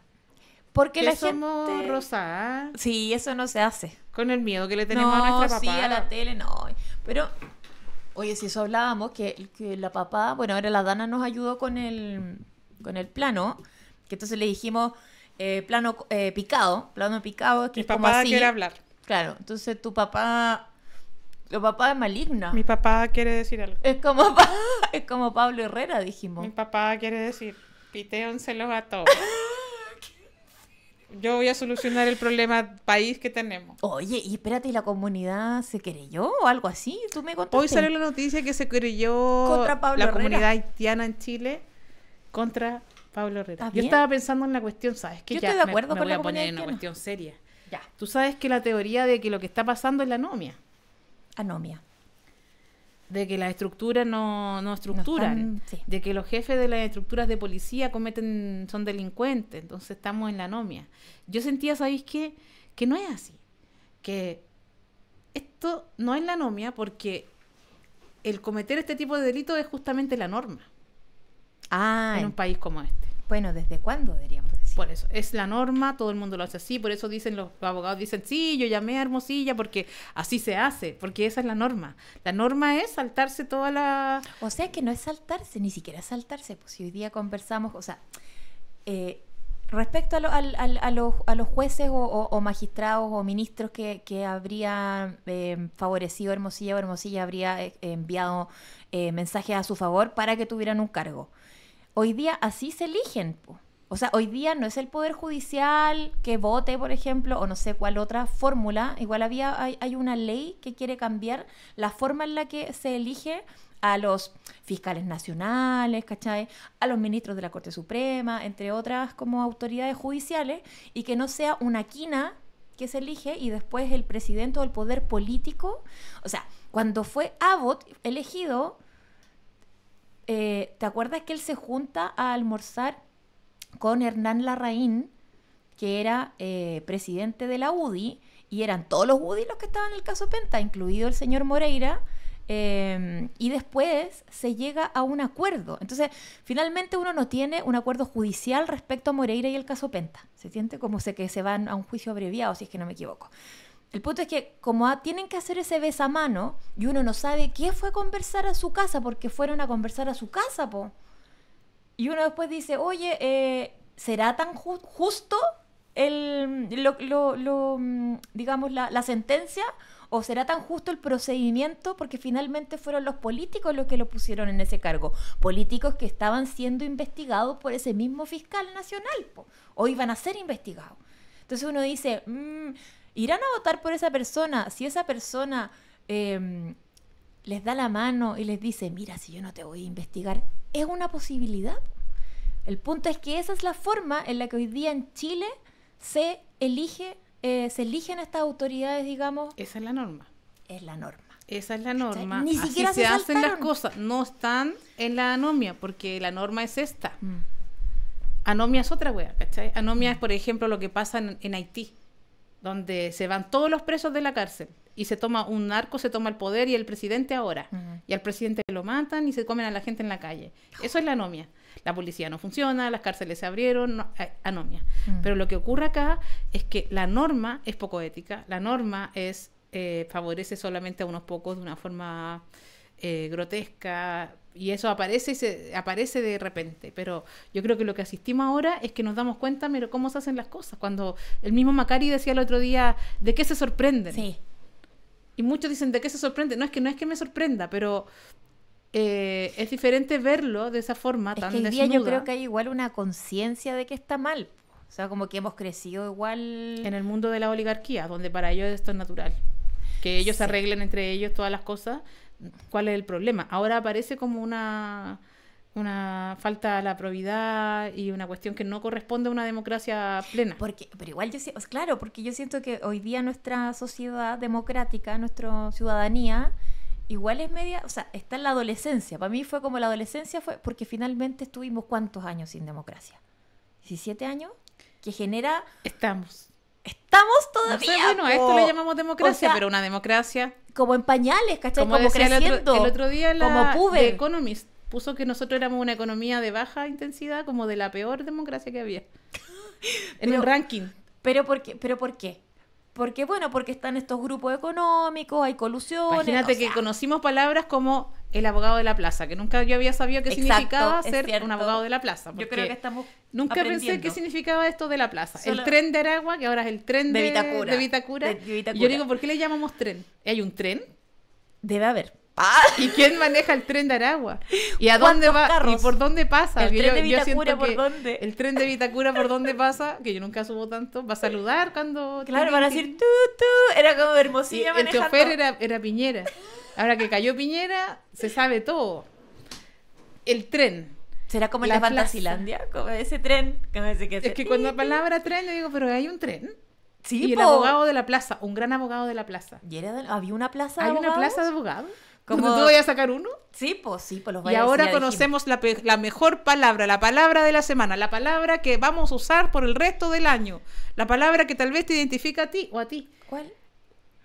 Porque que la somos rosadas. ¿ah? Sí, eso no se hace. Con el miedo que le tenemos a nuestra papá. sí, a la tele, no. Pero, oye, si eso hablábamos, que, que la papá... Bueno, ahora la Dana nos ayudó con el, con el plano. Que entonces le dijimos eh, plano eh, picado, plano picado que Mi papá quiere hablar. Claro, entonces tu papá, tu papá es maligno. Mi papá quiere decir algo. Es como, es como Pablo Herrera, dijimos. Mi papá quiere decir, pitéonselos a todos. Yo voy a solucionar el problema país que tenemos. Oye, y espérate, la comunidad se creyó o algo así? ¿Tú me contaste? Hoy salió la noticia que se creyó la comunidad haitiana en Chile contra Pablo Herrera. Yo estaba pensando en la cuestión, ¿sabes? Que Yo estoy de acuerdo me, me voy a poner en una cuestión seria. Ya. Tú sabes que la teoría de que lo que está pasando es la anomia. Anomia. De que las estructuras no, estructuran. De que los jefes de las estructuras de policía cometen, son delincuentes. Entonces estamos en la anomia. Yo sentía, ¿sabéis qué? Que no es así. Que esto no es la anomia porque el cometer este tipo de delito es justamente la norma. Ah. En un país como este. Bueno, ¿desde cuándo deberíamos decir? Por eso, es la norma, todo el mundo lo hace así, por eso dicen los abogados, dicen, sí, yo llamé a Hermosilla porque así se hace, porque esa es la norma. La norma es saltarse toda la... O sea que no es saltarse, ni siquiera saltarse, pues si hoy día conversamos, o sea, eh, respecto a, los, jueces o, magistrados o ministros que, que habrían eh, favorecido a Hermosilla o Hermosilla habría eh, enviado mensajes a su favor para que tuvieran un cargo hoy día así se eligen. O sea, hoy día no es el Poder Judicial que vote, por ejemplo, o no sé cuál otra fórmula. Igual había, hay, una ley que quiere cambiar la forma en la que se elige a los fiscales nacionales, ¿cachai? A los ministros de la Corte Suprema, entre otras como autoridades judiciales, y que no sea una quina que se elige y después el presidente o el poder político. O sea, cuando fue Abbott elegido, eh, ¿te acuerdas que él se junta a almorzar con Hernán Larraín, que era eh, presidente de la UDI, y eran todos los UDI los que estaban en el caso Penta, incluido el señor Moreira, em, y después se llega a un acuerdo. Entonces, finalmente uno no tiene un acuerdo judicial respecto a Moreira y el caso Penta. Se siente como se, que se van a un juicio abreviado, si es que no me equivoco. El punto es que como tienen que hacer ese mano y uno no sabe qué fue a conversar a su casa porque fueron a conversar a su casa, po. Y uno después dice, oye, eh, ¿será tan justo el, lo, mm, digamos, la, la sentencia? ¿O será tan justo el procedimiento? Porque finalmente fueron los políticos los que lo pusieron en ese cargo. Políticos que estaban siendo investigados por ese mismo fiscal nacional, po. o iban a ser investigados. Entonces uno dice, mm, irán a votar por esa persona. Si esa persona em, les da la mano y les dice, mira, si yo no te voy a investigar, es una posibilidad. El punto es que esa es la forma en la que hoy día en Chile se elige, eh, se eligen estas autoridades, digamos. Esa es la norma. Es la norma. Esa es la norma. Ni siquiera se, hacen las cosas. No están en la anomia, porque la norma es esta. Mm. Anomia es otra wea, ¿cachai? Anomia es, por ejemplo, lo que pasa en Haití donde se van todos los presos de la cárcel y se toma un narco, se toma el poder y el presidente ahora. Y al presidente lo matan y se comen a la gente en la calle. Eso es la anomia. La policía no funciona, las cárceles se abrieron, eh, anomia. Pero lo que ocurre acá es que la norma es poco ética, la norma es eh, favorece solamente a unos pocos de una forma eh, grotesca, y eso aparece aparece de repente. Pero yo creo que lo que asistimos ahora es que nos damos cuenta, pero cómo se hacen las cosas. Cuando el mismo Macari decía el otro día, ¿de qué se sorprenden? Sí. Y muchos dicen, ¿de qué se sorprende? No es que no es que me sorprenda, pero eh, es diferente verlo de esa forma es que el día yo creo que hay igual una conciencia de que está mal. O sea, como que hemos crecido igual. En el mundo de la oligarquía, donde para ellos esto es natural. Que ellos arreglen entre ellos todas las cosas cuál es el problema. Ahora aparece como una, una falta a la probidad y una cuestión que no corresponde a una democracia plena. Porque, pero igual yo claro, porque yo siento que hoy día nuestra sociedad democrática, nuestra ciudadanía, igual es media, o sea, está en la adolescencia. Para mí fue como la adolescencia fue porque finalmente estuvimos cuántos años sin democracia. 17 años que genera estamos Estamos todavía. No bueno, a esto le llamamos democracia, pero una democracia. Como en pañales, ¿cachai? Como, El otro, día la The Economist puso que nosotros éramos una economía de baja intensidad, como de la peor democracia que había. en el ranking. Pero ¿por qué? ¿Pero por qué? Porque, bueno, porque están estos grupos económicos, hay colusiones. Imagínate que conocimos palabras como el abogado de la plaza, que nunca yo había sabido qué significaba ser un abogado de la plaza. Yo creo que estamos. Nunca pensé qué significaba esto de la plaza. el tren de Aragua, que ahora es el tren de, de Vitacura. yo digo, ¿por qué le llamamos tren? ¿Hay un tren? Debe haber. Ah. ¿Y quién maneja el tren de Aragua? ¿Y a dónde va? ¿Y por dónde pasa? El tren de Vitacura por dónde. El tren de Vitacura por dónde pasa, que yo nunca subo tanto, va a saludar cuando. Claro, van a decir tú, tú. Era como hermosilla El chofer era, Piñera. Ahora que cayó Piñera, se sabe todo. El tren. ¿Será como en la, Fantasilandia? ese tren. Es que cuando la palabra tren, yo digo, pero hay un tren. Sí, y el abogado de la plaza, un gran abogado de la plaza. ¿Y ¿Había una plaza de ¿Hay una plaza de abogados? ¿Cómo ¿Tú voy a sacar uno? Sí, pues sí, pues los voy Y ahora conocemos la, mejor palabra, la palabra de la semana, la palabra que vamos a usar por el resto del año, la palabra que tal vez te identifica a ti o a ti. ¿Cuál?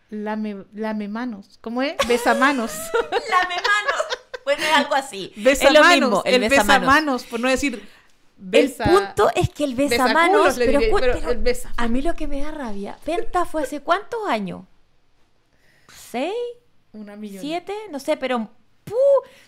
Lame, manos. ¿Cómo es? Besamanos. lame manos. Bueno, es algo así. Besamanos. el, besamanos. por no decir el punto es que el besamanos, besa pero, pero, a mí lo que me da rabia, Penta fue hace cuántos años? ¿Seis? Una millón. Siete, no sé, pero...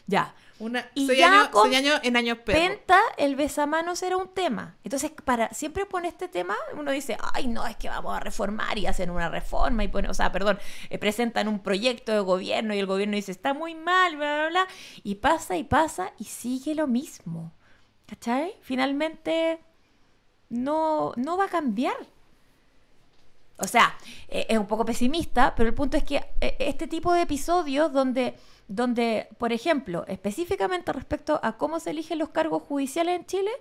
Ya. Una, y ya año, con en años perro. Penta, el besamanos era un tema. Entonces, para siempre pone este tema, uno dice, ay, no, es que vamos a reformar y hacen una reforma y pone o sea, perdón, eh, presentan un proyecto de gobierno y el gobierno dice, está muy mal, bla, bla, bla. Y pasa y pasa y sigue lo mismo. ¿Cachai? Finalmente no, no va a cambiar. O sea, eh, es un poco pesimista, pero el punto es que eh, este tipo de episodios donde, donde, por ejemplo, específicamente respecto a cómo se eligen los cargos judiciales en Chile,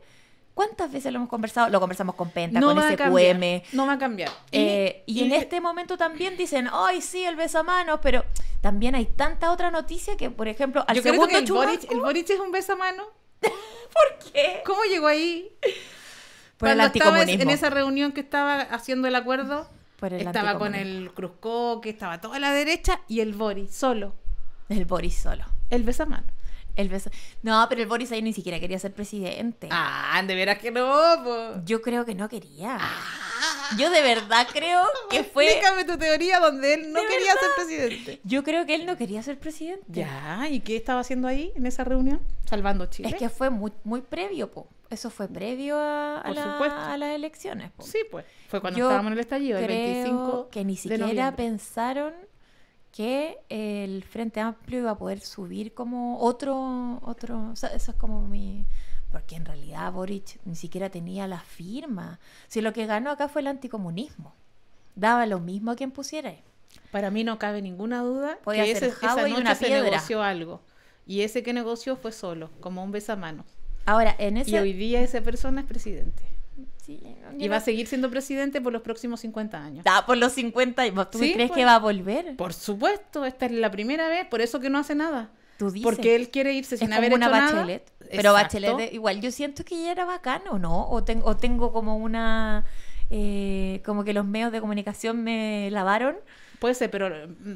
¿Cuántas veces lo hemos conversado? Lo conversamos con Penta, con SQM. Cambiar, no va a cambiar. y, eh, en este momento también dicen, ¡ay, sí, el beso a mano, Pero también hay tanta otra noticia que, por ejemplo, al Yo el, Boric, el Boric es un besamano. ¿Por qué? ¿Cómo llegó ahí? Por Cuando el en esa reunión que estaba haciendo el acuerdo estaba con el Cruzco, que estaba toda la derecha y el Boris solo. El Boris solo. El besamano. El No, pero el Boris ahí ni siquiera quería ser presidente. Ah, de veras que no. Yo creo que no quería. Ah. yo de verdad creo que fue. Explícame tu teoría donde él no quería ser presidente. Yo creo que él no quería ser presidente. Ya, ¿y qué estaba haciendo ahí en esa reunión? Salvando Chile. Es que fue muy, muy previo, po. Eso fue previo a, las elecciones. Po. Sí, pues. Fue cuando estábamos en el estallido, el 25. Que ni siquiera pensaron que el Frente Amplio iba a poder subir como otro, otro, eso es como mi, porque en realidad Boric ni siquiera tenía la firma. Si lo que ganó acá fue el anticomunismo, daba lo mismo a quien pusiera. Para mí no cabe ninguna duda que ese, esa noche se negoció algo. Y ese que negoció fue solo, como un besamanos. Ahora, en ese... Y hoy día esa persona es presidente. Y va a seguir siendo presidente por los próximos 50 años. Ah, por los 50 ¿Tú crees que va a volver? Por supuesto, esta es la primera vez, por eso que no hace nada. ¿Tú dices? Porque él quiere irse sin es haber como una Pero bachelet, eh, igual yo siento que ya era bacano, ¿no? O, tengo o tengo como una... Eh, como que los medios de comunicación me lavaron. Puede ser, pero mm,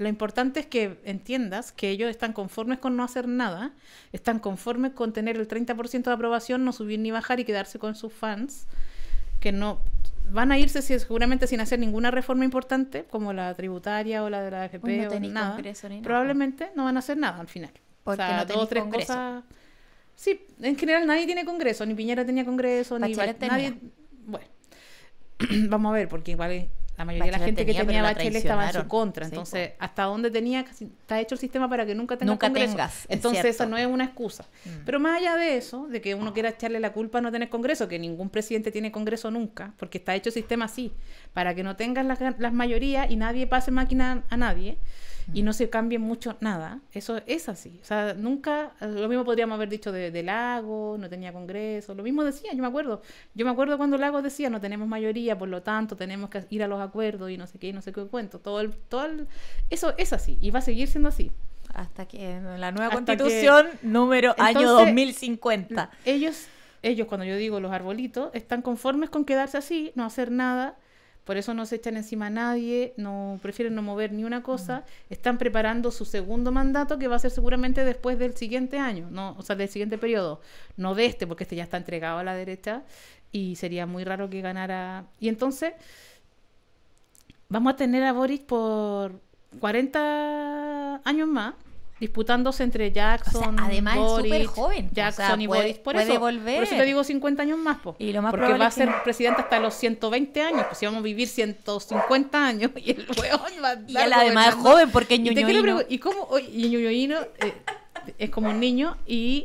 lo importante es que entiendas que ellos están conformes con no hacer nada, están conformes con tener el 30% de aprobación, no subir ni bajar y quedarse con sus fans, que no van a irse seguramente sin hacer ninguna reforma importante, como la tributaria o la de la AFP o nada. Probablemente no van a hacer nada al final. Porque o sea, no dos, tres congreso. Sí, en general nadie tiene congreso, ni Piñera tenía congreso, nadie. Bueno, vamos a ver, porque igual la mayoría de la gente que tenía Bachelet estaba en su contra. Entonces, ¿hasta dónde tenía? Está hecho el sistema para que nunca tengas Entonces, eso no es una excusa. Mm. Pero más allá de eso, de que uno quiera echarle la culpa a no tener congreso, que ningún presidente tiene congreso nunca, porque está hecho el sistema así, para que no tengas las, las mayorías y nadie pase máquina a nadie y no se cambie mucho nada. Eso es así. O sea, nunca, lo mismo podríamos haber dicho de, Lago, no tenía Congreso, lo mismo decía, yo me acuerdo. Yo me acuerdo cuando Lago decía, no tenemos mayoría, por lo tanto tenemos que ir a los acuerdos y no sé qué, y no sé qué cuento. Todo el, todo eso es así y va a seguir siendo así. Hasta que la nueva constitución, número año 2050. Ellos, ellos, cuando yo digo los arbolitos, están conformes con quedarse así, no hacer nada por eso no se echan encima a nadie, no prefieren no mover ni una mm. cosa. Están preparando su segundo mandato que va a ser seguramente después del siguiente año, no, o sea, del siguiente periodo, no de este, porque este ya está entregado a la derecha y sería muy raro que ganara. Y entonces vamos a tener a Boris por 40 años más disputándose entre Jackson, además Boris, Jackson y puede, Boris, por eso, volver. te digo 50 años más, porque va a ser presidente hasta los 120 años, pues si vamos a vivir 150 años y el weón va a estar Y además es joven porque es Y, y cómo y eh, es como un niño y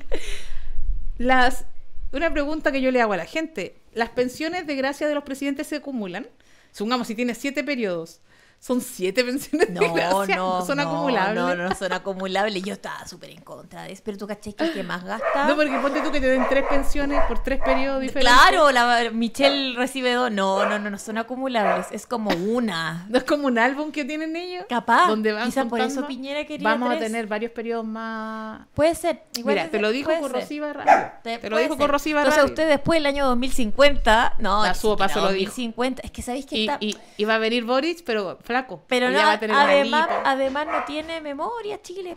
las una pregunta que yo le hago a la gente, las pensiones de gracia de los presidentes se acumulan. Supongamos si tiene siete periodos. Son siete pensiones no, No, no son no, acumulables. No, no son acumulables. Yo estaba súper en contra de eso. Pero tú caché que es que más gasta. No, porque ponte tú que te den tres pensiones por tres periodos diferentes. Claro, Michelle recibe dos. No, no, no, no son acumulables. Es como una. No es como un álbum que tienen ellos. Capaz. Donde van por eso Piñera quería. Vamos a tener varios periodos más. Puede ser. Mira, te lo dijo Corrosiva Radio. Te, te lo dijo Corrosiva Radio. Entonces, usted después del año 2050. No, la subo paso lo dijo. 2050. Es que sabéis que y, está. iba a venir Boris, pero. Pero además, no tiene memoria Chile,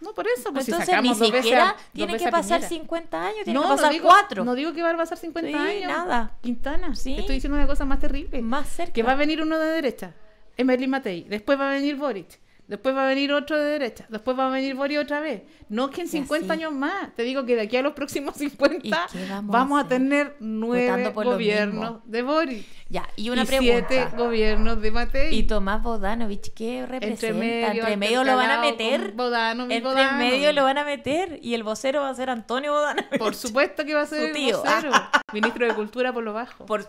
No, por eso, pues, Entonces, ni siquiera tiene que pasar 50 años, tiene que pasar 4. No digo que va a pasar 50 años. nada. Quintana, sí. estoy diciendo una cosa más terrible. Más cerca. Que va a venir uno de derecha, Emerlin Matei. Después va a venir Boric. Después va a venir otro de derecha. Después va a venir Bori otra vez. No es que en 50 años más. Te digo que de aquí a los próximos 50 vamos, a, tener nueve gobiernos de Boris. Ya, y una y pregunta. siete gobiernos de Matei. ¿Y Tomás Bodanovich qué representa? Entre medio, lo van a meter. Bodano, entre medio lo van a meter. Y el vocero va a ser Antonio Bodanovich. Por supuesto que va a ser el vocero. ministro de Cultura por lo bajo. Por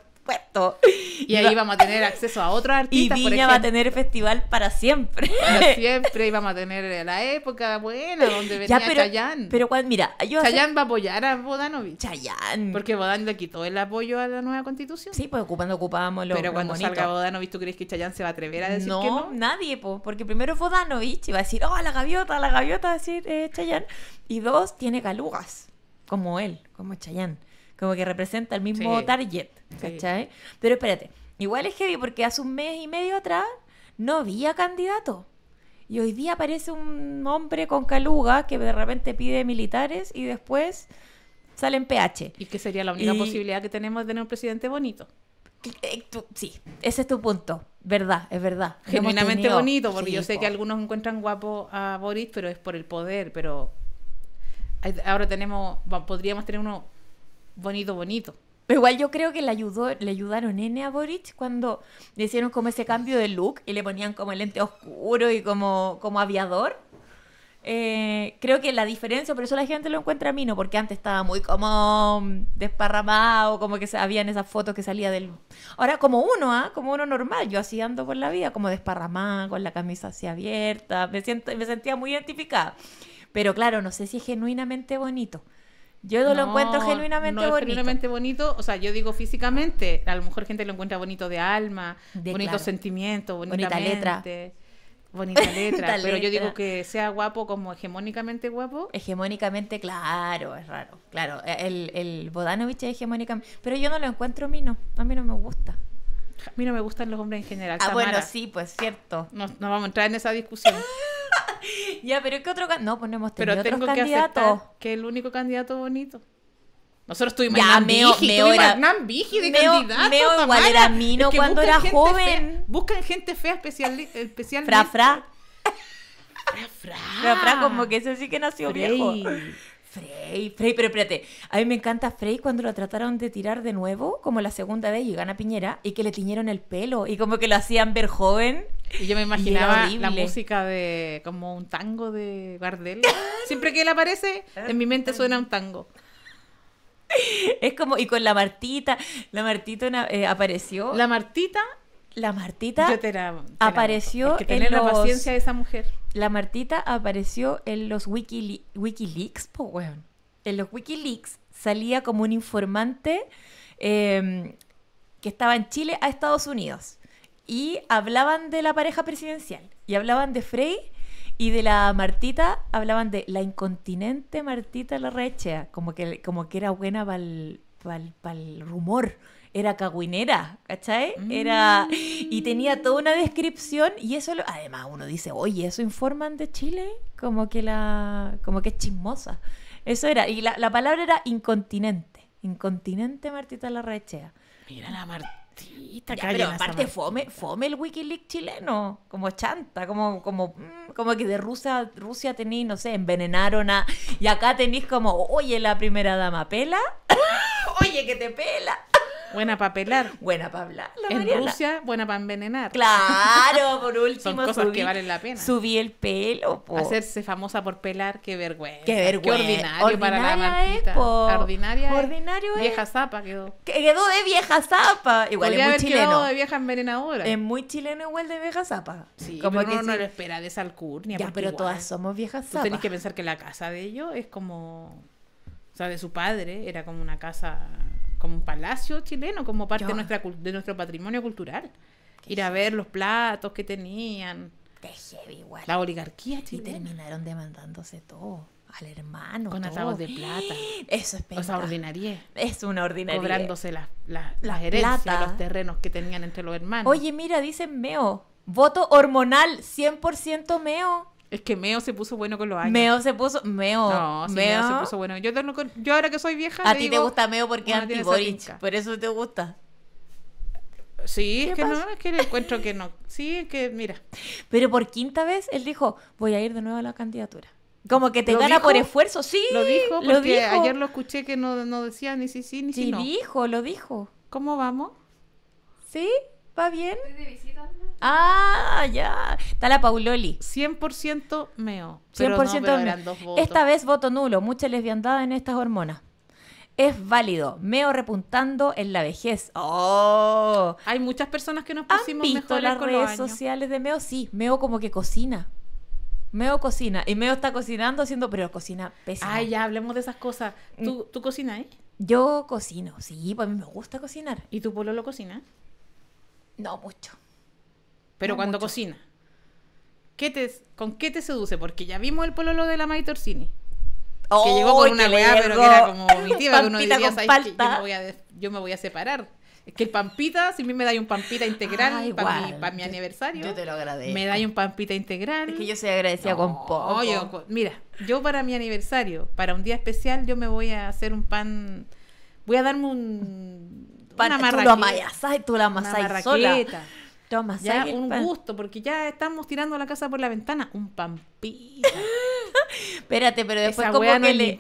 y ahí vamos a tener acceso a otra artista Y Viña va a tener festival para siempre. Para siempre. Y vamos a tener la época buena donde venía ya, pero, Chayanne. Pero cuando, mira, yo Chayanne va a apoyar a Bodanovich. Chayanne. Porque Bodan le quitó el apoyo a la nueva constitución. Sí, pues ocupando ocupábamos lo Pero cuando bonito. salga Bodanovich, ¿tú crees que Chayanne se va a atrever a decir no, que no? nadie, po, porque primero Vodanovich y va a decir, oh, la gaviota, la gaviota, a decir eh, Chayanne. Y dos, tiene galugas, como él, como Chayanne. Como que representa el mismo target, ¿cachai? Pero espérate, igual es heavy porque hace un mes y medio atrás no había candidato. Y hoy día aparece un hombre con caluga que de repente pide militares y después sale en PH. Y que sería la única posibilidad que tenemos de tener un presidente bonito. Eh, sí, ese es tu punto. Verdad, es verdad. Genuinamente bonito, porque yo sé que algunos encuentran guapo a Boris, pero es por el poder, pero ahora tenemos, podríamos tener uno bonito, bonito. Pero igual yo creo que le ayudó, le ayudaron N a Boric cuando le hicieron como ese cambio de look y le ponían como el lente oscuro y como, como aviador. Eh, creo que la diferencia, por eso la gente lo encuentra a mí, no porque antes estaba muy como desparramado, como que en esas fotos que salía del... Ahora como uno, ¿ah? Como uno normal, yo así ando por la vida, como desparramado con la camisa así abierta, me, siento, me sentía muy identificada. Pero claro, no sé si es genuinamente bonito. Yo no, lo encuentro genuinamente bonito. genuinamente bonito, o sea, yo digo físicamente, a lo mejor gente lo encuentra bonito de alma, bonito sentimiento, bonita letra. Bonita letra, pero yo digo que sea guapo como hegemónicamente guapo. Hegemónicamente, claro, es raro. Claro, el, el Bodanovich es hegemónicamente. Pero yo no lo encuentro mino, A mí no me gusta. A mí no me gustan los hombres en general. Ah, bueno, sí, pues cierto. No, vamos a entrar en esa discusión. ya, pero es que otro No, pues no hemos tenido Pero tengo que aceptar que el único candidato bonito. Nosotros tuvimos ya, Hernán meo, meo era, Hernán Vigi de meo, candidato. Meo igual era Mino cuando era joven. buscan gente fea especial, especialmente. Fra, fra. Fra, fra. Fra, fra, como que ese sí que nació viejo. Frey, Frey, pero espérate, a mí me encanta Frey cuando lo trataron de tirar de nuevo, como la segunda vez y gana Piñera y que le tiñeron el pelo y como que lo hacían ver joven. Y yo me imaginaba la música de como un tango de Gardel. Siempre que él aparece, en mi mente suena un tango. Es como, y con la Martita, la Martita eh, apareció. La Martita la Martita apareció en los, la de esa mujer. La Martita apareció en los Wikileaks, En los Wikileaks salía como un informante em, que estaba en Chile a Estados Unidos. Y hablaban de la pareja presidencial. Y hablaban de Frey y de la Martita hablaban de la incontinente Martita Larrechea, como que, como que era buena para el rumor era caguinera, ¿cachai? Era, y tenía toda una descripción y eso, lo, además uno dice, oye, ¿eso informan de Chile? Como que, la, como que es chismosa. Eso era, y la, palabra era incontinente, incontinente Martita Larrachea. Mira la Martita. Ya, pero aparte fome, fome el Wikileaks chileno, como chanta, como, como, mm, como que de Rusia, Rusia tenéis, no sé, envenenaron a... Y acá tenéis como, oye, la primera dama pela, oye, que te pela. Buena para pelar. Buena para hablar. en Rusia, buena para envenenar. Claro, por último. Son cosas que valen la pena. Subí el pelo. Po. Hacerse famosa por pelar, qué vergüenza. Qué vergüenza. Qué ordinario para la Martita. Es, Ordinaria. Ordinario es. Vieja zapa quedó. Quedó de vieja zapa. Igual es muy haber chileno. de vieja envenenadora. Es muy chileno igual de vieja zapa. Sí, como que uno no lo espera de esa alcurnia. Ya, pero todas somos viejas zapas. Tú tenés que pensar que la casa de ellos es como... O sea, de su padre era como una casa como un palacio chileno, como parte de, nuestra, de nuestro patrimonio cultural. Ir a ver los platos que tenían. Qué heavy, La oligarquía chilena. Y terminaron demandándose todo al hermano. Con atados de plata. Eso es peor O sea, ordinarie. Es una ordinaria. Cobrándose las la, herencias, los terrenos que tenían entre los hermanos. Oye, mira, dicen meo. Voto hormonal, 100% meo. Es que Meo se puso bueno con los años. Meo se puso. Meo. No, sí, se puso bueno. Yo, yo ahora que soy vieja. A ti te gusta Meo porque es anti Por eso te gusta. Sí, es que no, es que encuentro que no. Sí, es que mira. Pero por quinta vez él dijo: Voy a ir de nuevo a la candidatura. Como que te gana por esfuerzo, sí. Lo dijo, lo ayer lo escuché que no, no decía ni si sí ni sí, si sí, dijo, lo dijo. ¿Cómo vamos? ¿Sí? ¿Va bien? Estoy de visita. Ah, ya. Está la Pauloli. 100% meo. 100% meo. Esta vez voto nulo. Mucha lesbiandad en estas hormonas. Es válido. Meo repuntando en la vejez. ¡Oh! Hay muchas personas que nos pusimos ¿Han visto las redes sociales de Meo? Sí. Meo como que cocina. Meo cocina. Y Meo está cocinando haciendo... Pero cocina pésimo. Ay, ya, hablemos de esas cosas. ¿Tú, mm. tú cocinas, Yo cocino, sí, pues a mí me gusta cocinar. ¿Y tu pueblo lo cocina? No mucho. Pero cuando cocina. ¿qué te, ¿Con qué te seduce? Porque ya vimos el pololo de la May Torsini. que llegó con una weá, pero que era como vomitiva, que uno yo, me voy a, separar. Es que el pampita, si a mí me da un pampita integral ah, para mi, aniversario, yo te lo agradezco. Me da un pampita integral. Es que yo se agradecía con poco. mira, yo para mi aniversario, para un día especial, yo me voy a hacer un pan. Voy a darme un, una tú lo tú la amasás sola. ya un gusto, porque ya estamos tirando la casa por la ventana. Un panpí. Espérate, pero después como que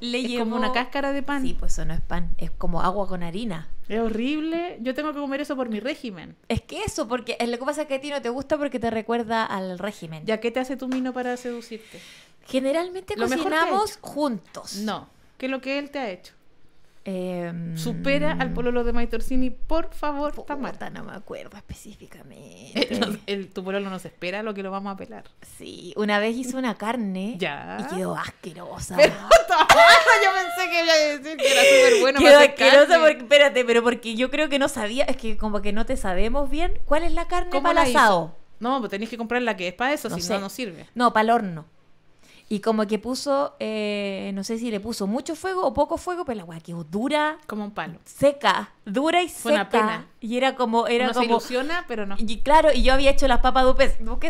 es como una cáscara de pan. Sí, pues eso no es pan, es como agua con harina. Es horrible, yo tengo que comer eso por mi régimen. Es que eso, porque lo que pasa que a ti no te gusta porque te recuerda al régimen. ¿Ya qué te hace tu mino para seducirte? Generalmente cocinamos juntos. No, que lo que él te ha hecho. Em, Supera al pololo de Maitorcini, por favor, puta, matana No me acuerdo específicamente. Eh, el, tu pololo nos espera lo que lo vamos a pelar. Sí, una vez hizo una carne y quedó asquerosa. yo pensé que iba a decir que era súper bueno. Quedó asquerosa, espérate, pero porque yo creo que no sabía, es que como que no te sabemos bien cuál es la carne para asado. No, pues tenés que comprar la que es para eso, si no, no sirve. No, para el horno. Y como que puso, eh, no sé si le puso mucho fuego o poco fuego, pero la weá quedó dura. Como un palo. Seca, dura y Fue Una pena. Y era como... Era como se pero no. Y claro, y yo había hecho las papas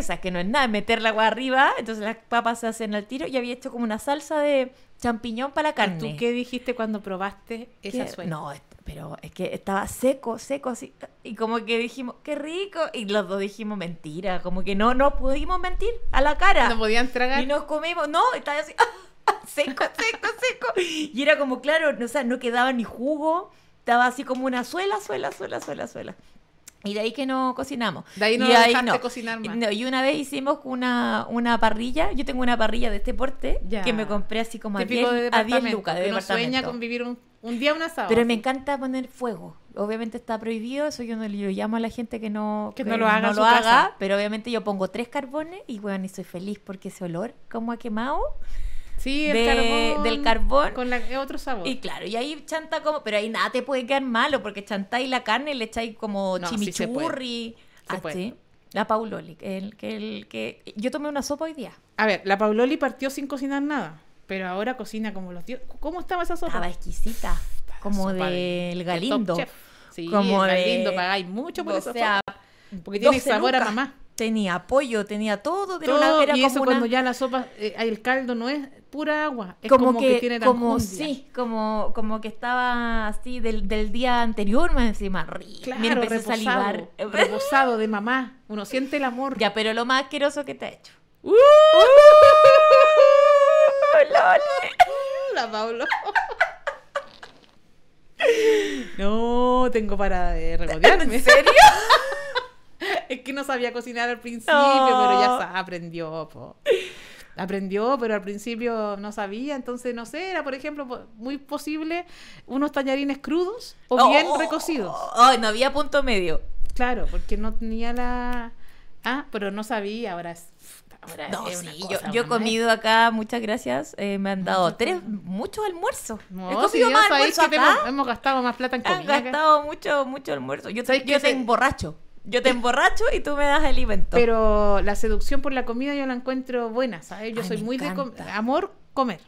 sabes que no es nada, meter la agua arriba, entonces las papas se hacen al tiro, y había hecho como una salsa de champiñón para la carne. ¿Y tú qué dijiste cuando probaste esa suerte? No, pero es que estaba seco, seco, así. Y como que dijimos, qué rico. Y los dos dijimos, mentira. Como que no, no pudimos mentir a la cara. No podían tragar. Y nos comimos, no, estaba así, seco, seco, seco. Y era como, claro, o sea, no quedaba ni jugo. Estaba así como una suela, suela, suela, suela, suela. Y de ahí que no cocinamos. De ahí no y cocinar más. y una vez hicimos una, una parrilla. Yo tengo una parrilla de este porte que me compré así como a 10, lucas de sueña con vivir un, un día un asado. Pero me encanta poner fuego. Obviamente está prohibido, eso yo no llamo a la gente que no, que, no lo haga, pero obviamente yo pongo tres carbones y bueno, estoy feliz porque ese olor como ha quemado Sí, el del carbón. Con la, otro sabor. Y claro, y ahí chanta como, pero ahí nada te puede quedar malo, porque chantáis la carne y le echáis como no, chimichurri. Ah, sí La Pauloli, el, el, que yo tomé una sopa hoy día. A ver, la Pauloli partió sin cocinar nada, pero ahora cocina como los tíos. ¿Cómo estaba esa sopa? Estaba exquisita, como del galindo. Sí, como del galindo, pagáis mucho por esa sopa. Porque tiene sabor a mamá tenía apoyo tenía todo. Pero una, era y eso cuando ya la sopa, eh, el caldo no es pura agua, es como, como que, que, tiene como sí, como como que estaba así del, del día anterior más encima, rico. Claro, Mira, empecé reposado, a salivar, reposado de mamá, uno siente el amor. Ya, pero lo más asqueroso que te ha hecho. Uh, ¡Hola! la Pablo. No, tengo para de regodearme. ¿En serio? es que no sabía cocinar al principio, pero ya aprendió. Aprendió, pero al principio no sabía. Entonces, no sé, era, por ejemplo, muy posible unos tañarines crudos o oh, bien oh, oh, recocidos. Ay, no había punto medio. Claro, porque no tenía la... Ah, pero no sabía, ahora es... no, sí, yo, he ¿eh? comido acá, muchas gracias. Eh, me han dado tres, muchos almuerzos. Hemos, gastado más plata en comida. Han gastado mucho, mucho almuerzo. Yo, yo soy un borracho yo te emborracho y tú me das el alimento. Pero la seducción por la comida yo la encuentro buena, ¿sabes? Yo soy muy de amor comer.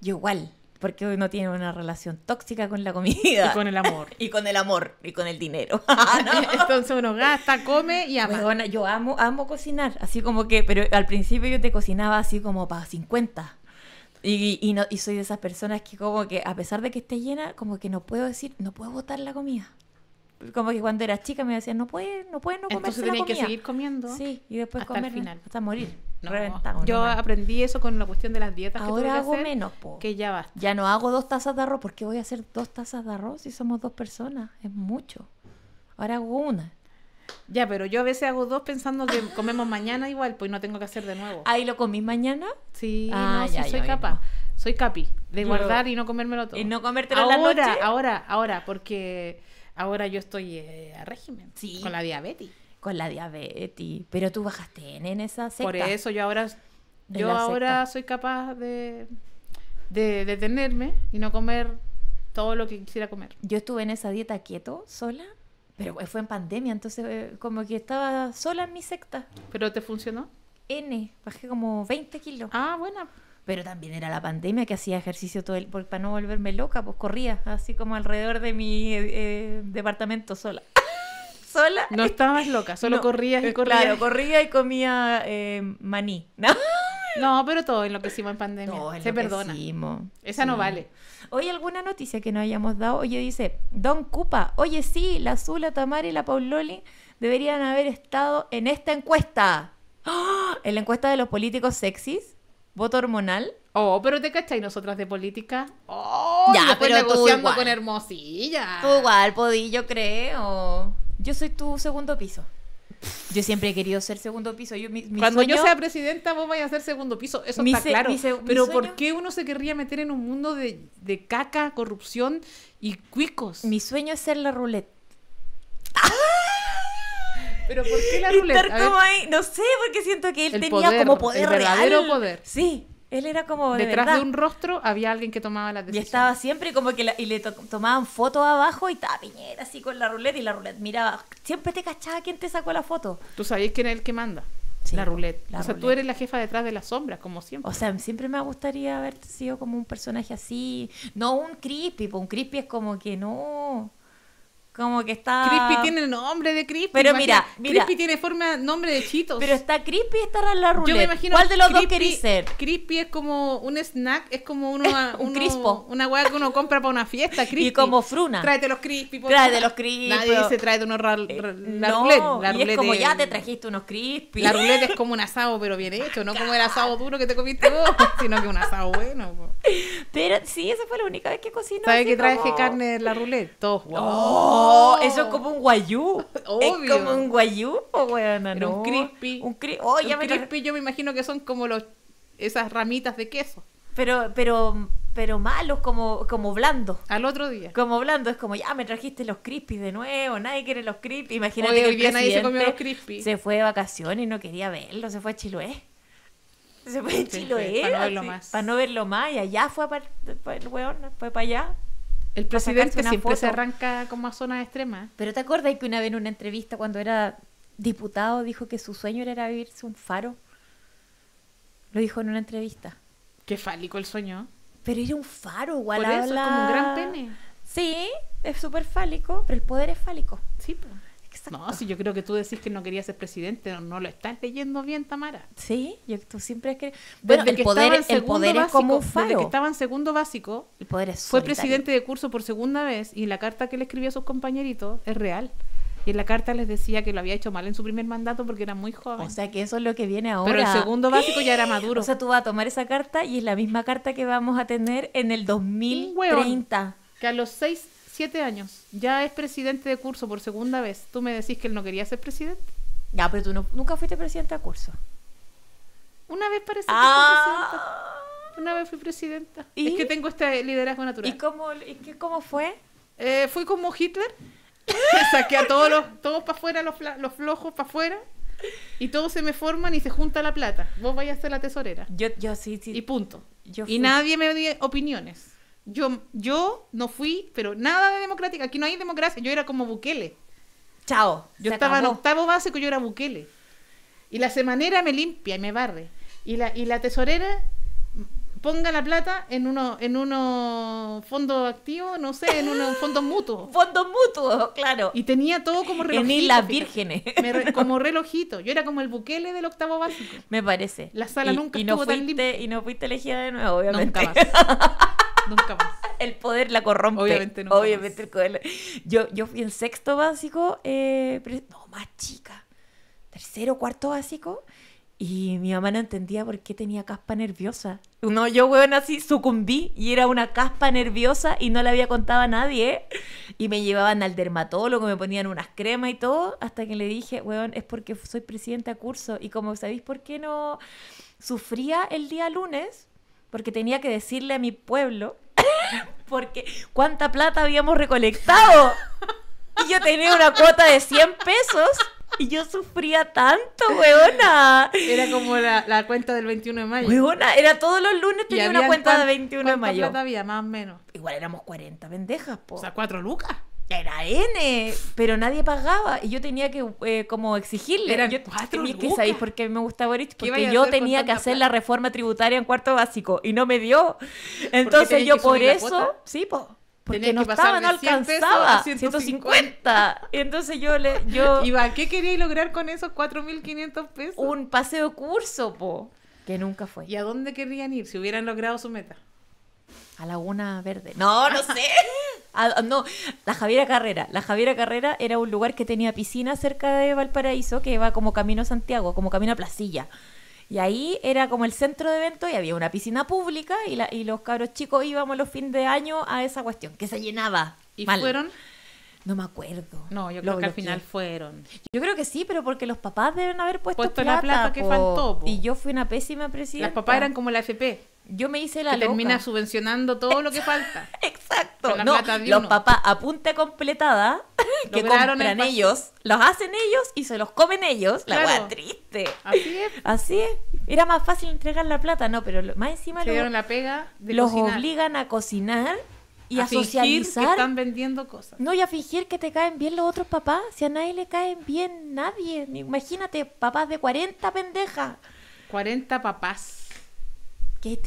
Yo igual, porque uno tiene una relación tóxica con la comida. Y con el amor. y con el amor, y con el dinero. Entonces uno gasta, come y ama. yo amo, amo cocinar, así como que, pero al principio yo te cocinaba así como para 50. Y, y soy de esas personas que como que a pesar de que esté llena, como que no puedo decir, no puedo botar la comida como que cuando era chica me decían, no puedes, no puedes no comer. Entonces tenías que seguir comiendo. Sí, y después comer final. hasta morir. yo aprendí eso con la cuestión de las dietas Ahora que hago menos, po. que ya basta. Ya no hago dos tazas de arroz, ¿por qué voy a hacer dos tazas de arroz si somos dos personas, es mucho. Ahora hago una. Ya, pero yo a veces hago dos pensando que comemos mañana igual, pues no tengo que hacer de nuevo. ¿Ahí lo comís mañana? Sí, ah, no, ya, soy capaz. Soy capi de guardar y no comérmelo todo. Y no comértelo ahora, la noche. Ahora, ahora, ahora, porque Ahora yo estoy eh, a régimen, sí. con la diabetes. Con la diabetes. Pero tú bajaste N en esa secta. Por eso yo ahora, yo ahora soy capaz de, de detenerme y no comer todo lo que quisiera comer. Yo estuve en esa dieta quieto, sola, pero fue en pandemia, entonces eh, como que estaba sola en mi secta. ¿Pero te funcionó? N, bajé como 20 kilos. Ah, bueno, pero también era la pandemia que hacía ejercicio todo el para no volverme loca pues corría así como alrededor de mi eh, eh, departamento sola sola no estabas loca solo corrías y eh, corrías claro corría y comía maní no pero todo en lo hicimos en pandemia. Todo Se perdona. Esa no vale. hoy alguna noticia que no hayamos dado. Oye, dice Don Cupa. Oye, sí, la Zula, Tamara y la Pauloli deberían haber estado en esta encuesta. ¡Ah! En la encuesta de los políticos sexys voto hormonal. Oh, pero te cacháis nosotras de política. Oh, ya, pero negociando con Hermosilla. Tú igual, podí, yo creo. Yo soy tu segundo piso. Yo siempre he querido ser segundo piso. Yo, Cuando yo sea presidenta, vos vayas a ser segundo piso. Eso está claro. Pero ¿por qué uno se querría meter en un mundo de, de caca, corrupción y cuicos? Mi sueño es ser la ruleta ¡Ah! Pero ¿por qué la ruleta? no sé, porque siento que él tenía como poder el verdadero real. poder. Sí, él era como detrás de un rostro había alguien que tomaba las decisiones. Y estaba siempre como que y le tomaban fotos abajo y estaba Piñera así con la ruleta y la ruleta miraba, siempre te cachaba quién te sacó la foto. Tú sabías quién es el que manda. la ruleta. o sea, tú eres la jefa detrás de las sombra como siempre. O sea, siempre me gustaría haber sido como un personaje así. No un creepy, porque un creepy es como que no. Como que está. Crispy tiene nombre de Crispy. Pero mira, mira, Crispy tiene forma, nombre de chitos. Pero está Crispy y está la ruleta. Yo me imagino ¿Cuál de los crispy, dos querés ser? Crispy es como un snack, es como uno, un crispo. Una hueá que uno compra para una fiesta, crispy. Y como fruna. Tráete los Crispy. Tráete los Crispy. Nadie dice tráete unos la ruleta. La y es como ya te trajiste unos Crispy. La ruleta es como un asado, pero bien hecho. No como el asado duro que te comiste vos, sino que un asado bueno. Pero sí, esa fue la única vez que cocinó ¿Sabes que traje carne de la ruleta? Todos. Oh eso es como un guayú. Es como un guayú, no. Un crispy. Un, oh, ya me crispy yo me imagino que son como los esas ramitas de queso. Pero, pero, pero malos, como, como blandos. Al otro día. Como blando es como, ya me trajiste los crispies de nuevo, nadie quiere los crispies Imagínate que nadie se comió los crispies. Se fue de vacaciones y no quería verlo, se fue a Chiloé. Se fue a Chiloé. para no verlo más. Para no verlo más, y allá fue, para, el weón, fue para allá. El presidente siempre se arranca como a zonas extremas. Pero ¿te acuerdas que una vez en una entrevista cuando era diputado dijo que su sueño era vivirse un faro? Lo dijo en una entrevista. Qué fálico el sueño. Pero era un faro, igual Por eso, es como un gran pene. Sí, es súper fálico, pero el poder es fálico. Sí, pues. No, si yo creo que tú decís que no querías ser presidente, no, lo estás leyendo bien, Tamara. Sí, yo, tú siempre es que... el, poder, el, poder es como un faro. que estaba en segundo básico, el poder es fue presidente de curso por segunda vez y la carta que le escribió a sus compañeritos es real. Y en la carta les decía que lo había hecho mal en su primer mandato porque era muy joven. O sea, que eso es lo que viene ahora. Pero el segundo básico ya era maduro. O sea, tú vas a tomar esa carta y es la misma carta que vamos a tener en el 2030. que a los seis siete años. Ya es presidente de curso por segunda vez. ¿Tú me decís que él no quería ser presidente? Ya, pero tú nunca fuiste presidente de curso. Una vez parece que fui ah. Una vez fui presidenta. Es que tengo este liderazgo natural. ¿Y cómo, y fue? Eh, fui como Hitler. Saqué a todos los, todos para afuera, los, flojos para afuera. Y todos se me forman y se junta la plata. Vos vayas a ser la tesorera. Yo, yo sí, Y punto. y nadie me dio opiniones. Yo, yo no fui, pero nada de democrática. Aquí no hay democracia. Yo era como Bukele. Chao. Yo estaba en octavo básico, yo era Bukele. Y la semanera me limpia y me barre. Y la, y la tesorera ponga la plata en uno en unos fondos activos, no sé, en unos fondos mutuos. fondos mutuos, claro. Y tenía todo como relojito. tenía las vírgenes. como relojito. Yo era como el buquele del octavo básico. Me parece. La sala nunca y estuvo tan Y no fuiste elegida de nuevo, obviamente. Nunca más. Nunca más. El poder la corrompe. Obviamente no. Obviamente el poder. Yo, yo fui en sexto básico, eh, no, más chica. Tercero, cuarto básico. Y mi mamá no entendía por qué tenía caspa nerviosa. No, yo, weón, así sucumbí y era una caspa nerviosa y no la había contado a nadie. Y me llevaban al dermatólogo, me ponían unas cremas y todo, hasta que le dije, weón, es porque soy presidente a curso. Y como sabéis por qué no sufría el día lunes, porque tenía que decirle a mi pueblo porque cuánta plata habíamos recolectado. Y yo tenía una cuota de 100 pesos y yo sufría tanto, weona. Era como la, cuenta del 21 de mayo. Weona, era todos los lunes tenía una cuenta del 21 de mayo. ¿Cuánta había, más o menos? Igual éramos 40 pendejas, po. O sea, 4 lucas era N, pero nadie pagaba y yo tenía que eh, como exigirle. Eran yo cuatro me gustaba porque yo tenía que hacer la reforma tributaria en cuarto básico y no me dio. Entonces yo por eso, sí, po, porque no estaba, no alcanzaba. 150. Entonces yo le. Yo, Iba, ¿qué quería lograr con esos 4.500 pesos? Un paseo curso, po. Que nunca fue. ¿Y a dónde querían ir si hubieran logrado su meta? A Laguna Verde. No, no sé. no, la Javiera Carrera. La Javiera Carrera era un lugar que tenía piscina cerca de Valparaíso, que va como camino Santiago, como camino a Placilla. Y ahí era como el centro de eventos y había una piscina pública y, los cabros chicos íbamos los fines de año a esa cuestión, que se llenaba. ¿Y fueron? No me acuerdo. No, yo creo que al final fueron. Yo creo que sí, pero porque los papás deben haber puesto, plata, la plata que faltó. Y yo fui una pésima presidenta. Las papás eran como la FP yo me hice la que termina subvencionando todo lo que falta. Exacto. los papás a punta completada que Lograron compran ellos, los hacen ellos y se los comen ellos. La hueá triste. Así es. Así Era más fácil entregar la plata, no, pero más encima la pega de los obligan a cocinar y a, socializar. Que están vendiendo cosas. No, y a fingir que te caen bien los otros papás. Si a nadie le caen bien, nadie. Imagínate, papás de 40 pendejas. 40 papás. Qué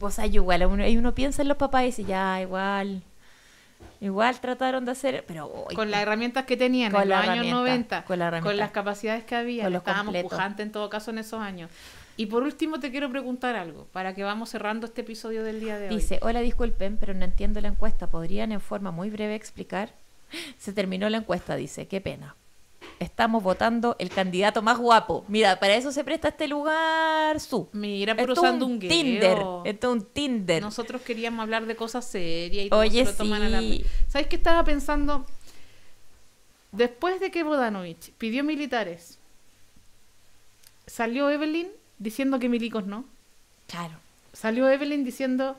O sea, yo igual, uno, uno piensa en los papás y dice, ya, igual. Igual trataron de hacer, pero con las herramientas que tenían en los años 90, con, las capacidades que había, estábamos en todo caso en esos años. Y por último te quiero preguntar algo, para que vamos cerrando este episodio del día de hoy. Dice, hola, disculpen, pero no entiendo la encuesta. ¿Podrían en forma muy breve explicar? Se terminó la encuesta, dice, qué pena estamos votando el candidato más guapo. Mira, para eso se presta este lugar, su. Mira, pero usando un, Tinder. Esto es un Tinder. Nosotros queríamos hablar de cosas serias y todo Oye, toman a la... ¿Sabes qué estaba pensando? Después de que Bodanovich pidió militares, salió Evelyn diciendo que milicos no. Claro. Salió Evelyn diciendo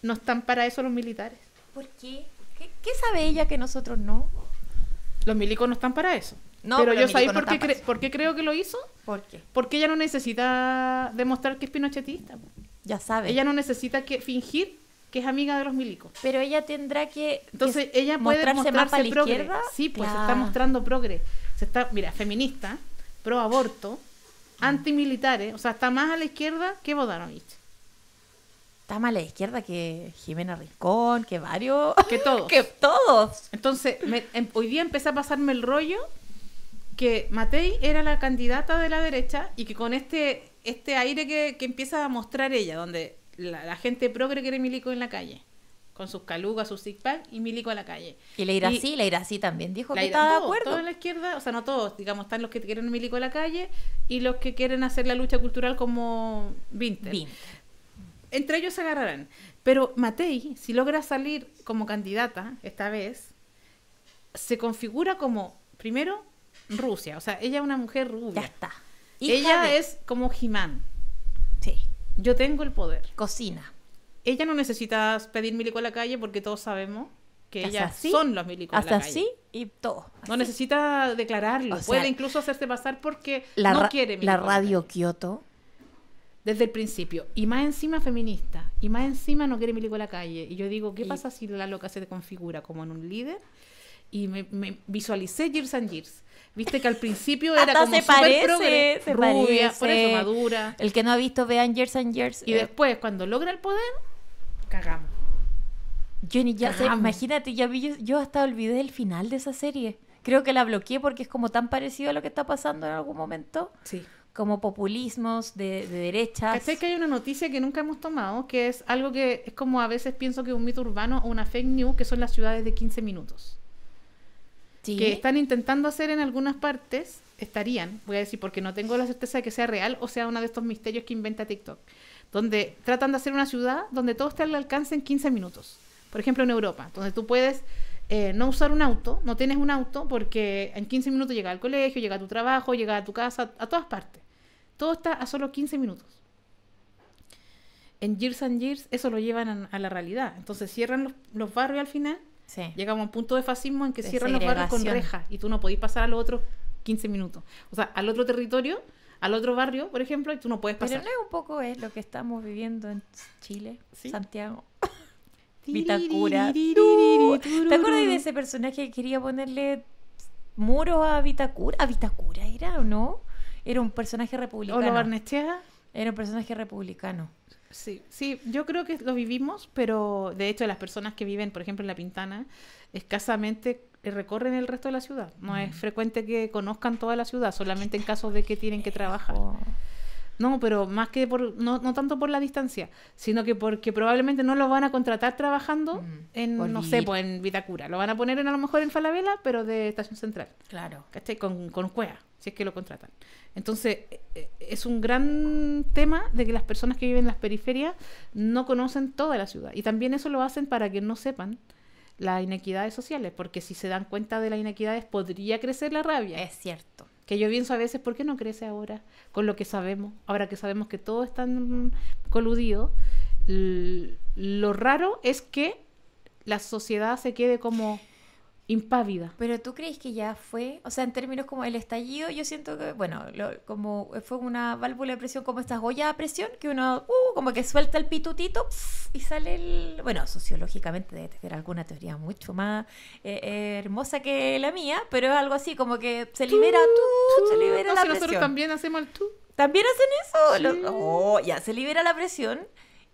no están para eso los militares. ¿Por qué? ¿Qué, qué sabe ella que nosotros no? Los milicos no están para eso. No, pero, yo sabía por, qué creo que lo hizo. ¿Por qué? Porque ella no necesita demostrar que es pinochetista. Ya sabe. Ella no necesita que fingir que es amiga de los milicos. Pero ella tendrá que Entonces ella puede mostrarse, La izquierda. Sí, pues se está mostrando progre. Se está, mira, feminista, pro aborto, antimilitares, o sea, está más a la izquierda que Bodanovich más a la izquierda que Jimena Rincón, que varios. Que todos. que todos. Entonces, em, hoy día empecé a pasarme el rollo que Matei era la candidata de la derecha y que con este, este aire que, empieza a mostrar ella, donde la, gente progre quiere Milico en la calle con sus calugas, sus six y Milico a la calle. Y la sí, la sí también dijo que estaba de acuerdo. en la izquierda, o sea, no todos, digamos, están los que quieren Milico a la calle y los que quieren hacer la lucha cultural como Vinter. Vinter entre ellos se agarrarán. Pero Matei, si logra salir como candidata esta vez, se configura como, primero, Rusia. O sea, ella es una mujer rubia. Ya está. ella es como Jimán. Sí. Yo tengo el poder. Cocina. Ella no necesita pedir milico a la calle porque todos sabemos que ellas son los milicos hasta la calle. así y todo. No necesita declararlo. Puede incluso hacerse pasar porque no quiere La radio Kioto desde el principio. Y más encima feminista. Y más encima no quiere milico a la calle. Y yo digo, ¿qué pasa si la loca se configura como en un líder? Y me, visualicé Years and Years. Viste que al principio era como se rubia, madura. El que no ha visto, vean Years and Years. Y eh. después, cuando logra el poder, cagamos. Yo imagínate, ya yo hasta olvidé el final de esa serie. Creo que la bloqueé porque es como tan parecido a lo que está pasando en algún momento. Sí como populismos de, de derechas. Sé que hay una noticia que nunca hemos tomado, que es algo que es como a veces pienso que un mito urbano o una fake news, que son las ciudades de 15 minutos? Que están intentando hacer en algunas partes, estarían, voy a decir, porque no tengo la certeza de que sea real o sea uno de estos misterios que inventa TikTok, donde tratan de hacer una ciudad donde todo está al alcance en 15 minutos. Por ejemplo, en Europa, donde tú puedes eh, no usar un auto, no tienes un auto porque en 15 minutos llega al colegio, llega a tu trabajo, llega a tu casa, a todas partes. Todo está a solo 15 minutos. En Years and Years eso lo llevan a, la realidad. Entonces cierran los, barrios al final. Sí. Llegamos a un punto de fascismo en que cierran los barrios con rejas y tú no podís pasar a los otros 15 minutos. O sea, al otro territorio, al otro barrio, por ejemplo, y tú no puedes pasar. Pero no es un poco es lo que estamos viviendo en Chile, Santiago. Vitacura. ¿Te acuerdas de ese personaje que quería ponerle muros a Vitacura? ¿A Vitacura era o no? Era un personaje republicano. ¿O lo Barnechea? Era un personaje republicano. Sí, sí, yo creo que lo vivimos, pero de hecho las personas que viven, por ejemplo, en La Pintana, escasamente recorren el resto de la ciudad. No es mm. frecuente que conozcan toda la ciudad, solamente en casos de que tienen que trabajar. No, pero más que por, no, tanto por la distancia, sino que porque probablemente no lo van a contratar trabajando mm, en, no sé, pues en Vitacura. Lo van a poner en a lo mejor en Falabella, pero de Estación Central. Claro. ¿Cachai? Con, con cueva, si es que lo contratan. Entonces, eh, eh, es un gran tema de que las personas que viven en las periferias no conocen toda la ciudad. Y también eso lo hacen para que no sepan las inequidades sociales, porque si se dan cuenta de las inequidades podría crecer la rabia. Es cierto que yo pienso a veces, ¿por qué no crece ahora con lo que sabemos? Ahora que sabemos que todo está coludido, lo raro es que la sociedad se quede como impávida. Pero tú crees que ya fue, o sea, en términos como el estallido, yo siento que, bueno, como fue una válvula de presión, como estas joyas a presión, que uno, uh, como que suelta el pitutito y sale el, bueno, sociológicamente debe tener alguna teoría mucho más eh, eh, hermosa que la mía, pero es algo así, como que se libera tú, se libera la presión. también hacemos mal tú. ¿También hacen eso? Oh, ya, se libera la presión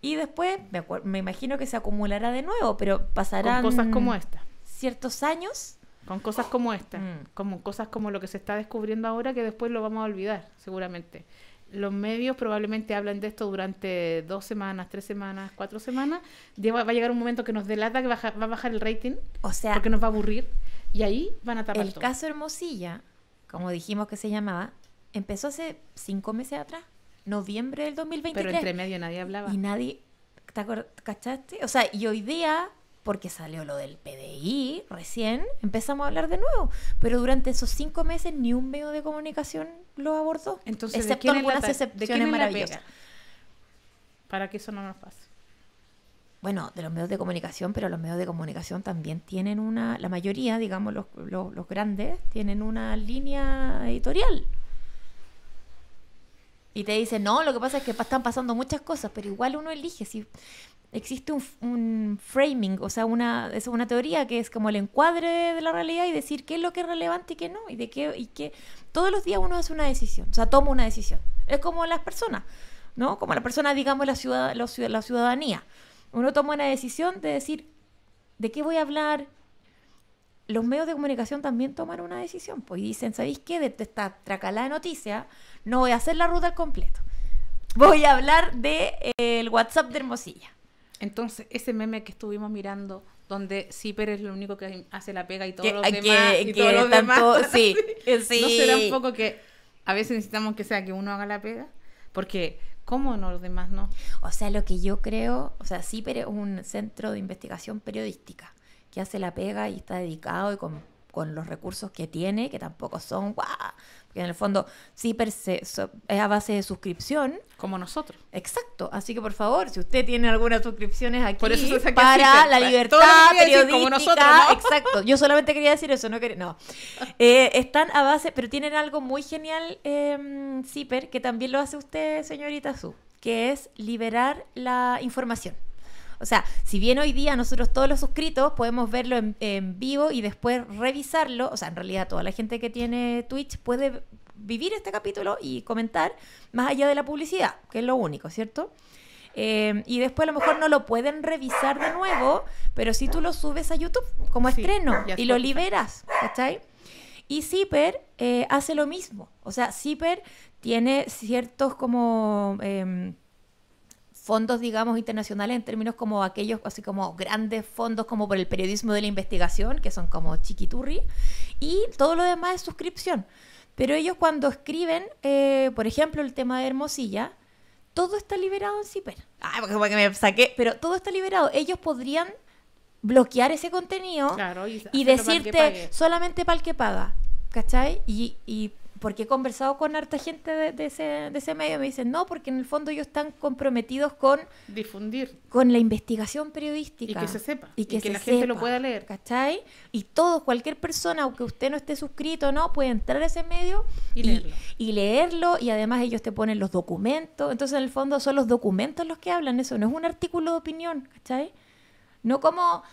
y después, me, imagino que se acumulará de nuevo, pero pasarán... cosas como esta ciertos años. Con cosas como esta, mm. como cosas como lo que se está descubriendo ahora que después lo vamos a olvidar, seguramente. Los medios probablemente hablan de esto durante dos semanas, tres semanas, cuatro semanas. va a llegar un momento que nos delata, que va a bajar el rating, o sea, porque nos va a aburrir, y ahí van a tapar El caso Hermosilla, como dijimos que se llamaba, empezó hace cinco meses atrás, noviembre del 2023. Pero entre medio nadie hablaba. Y nadie, ¿te ¿Cachaste? O sea, y hoy día porque salió lo del PDI recién, empezamos a hablar de nuevo. Pero durante esos cinco meses ni un medio de comunicación lo abordó. Entonces, excepto algunas excepciones maravillosas. Para que eso no nos pase. Bueno, de los medios de comunicación, pero los medios de comunicación también tienen una, la mayoría, digamos, los, grandes, tienen una línea editorial. Y te dicen, no, lo que pasa es que están pasando muchas cosas, pero igual uno elige. Si existe un, framing, o sea, una, es una teoría que es como el encuadre de la realidad y decir qué es lo que es relevante y qué no, y de qué, y Todos los días uno hace una decisión, o sea, toma una decisión. Es como las personas, ¿no? Como la persona, digamos, la, ciudad, la, ciudadanía. Uno toma una decisión de decir de qué voy a hablar. Los medios de comunicación también toman una decisión, pues dicen, ¿sabéis qué? De esta tracalada de noticias, no voy a hacer la ruta al completo. Voy a hablar del de, eh, el WhatsApp de Hermosilla entonces, ese meme que estuvimos mirando, donde CIPER es lo único que hace la pega y todos los eh, demás. y los demás. Sí, eh, sí. ¿No será un poco que a veces necesitamos que sea que uno haga la pega? Porque, ¿cómo no los demás no? O sea, lo que yo creo, o sea, CIPER es un centro de investigación periodística que hace la pega y está dedicado y con con los recursos que tiene, que tampoco son ¡guau! Porque en el fondo sí es a base de suscripción. Como nosotros. Exacto. Así que por favor, si usted tiene algunas suscripciones aquí para pues, la libertad periodística. Como nosotros, Exacto. Yo solamente quería decir eso, no quería. No. Eh, están a base, pero tienen algo muy genial, eh, que también lo hace usted, señorita Su, que es liberar la información. O sea, si bien hoy día nosotros todos los suscritos podemos verlo en, vivo y después revisarlo, o sea, en realidad toda la gente que tiene Twitch puede vivir este capítulo y comentar más allá de la publicidad, que es lo único, ¿cierto? Eh, y después a lo mejor no lo pueden revisar de nuevo, pero si tú lo subes a YouTube como estreno y lo liberas, ¿cachai? Y Zipper eh, hace lo mismo. O sea, Zipper tiene ciertos como em, fondos, digamos, internacionales en términos como aquellos, así como grandes fondos como por el periodismo de la investigación, que son como chiquiturri, y todo lo demás es suscripción. Pero ellos cuando escriben, eh, por ejemplo, el tema de Hermosilla, todo está liberado en CIPER. Ah, porque me saqué, pero todo está liberado. Ellos podrían bloquear ese contenido y, decirte solamente para el que paga, ¿cachai? y porque he conversado con harta gente de, ese, medio y medio, me dicen, no, porque en el fondo ellos están comprometidos con... Difundir. Con la investigación periodística. Y que se sepa. Y que, la gente lo pueda leer. ¿Cachai? Y todo, cualquier persona, aunque usted no esté suscrito, ¿no? Puede entrar a ese medio y, leerlo. Y, leerlo, y además ellos te ponen los documentos. Entonces, en el fondo, son los documentos los que hablan eso, no es un artículo de opinión, ¿cachai? No como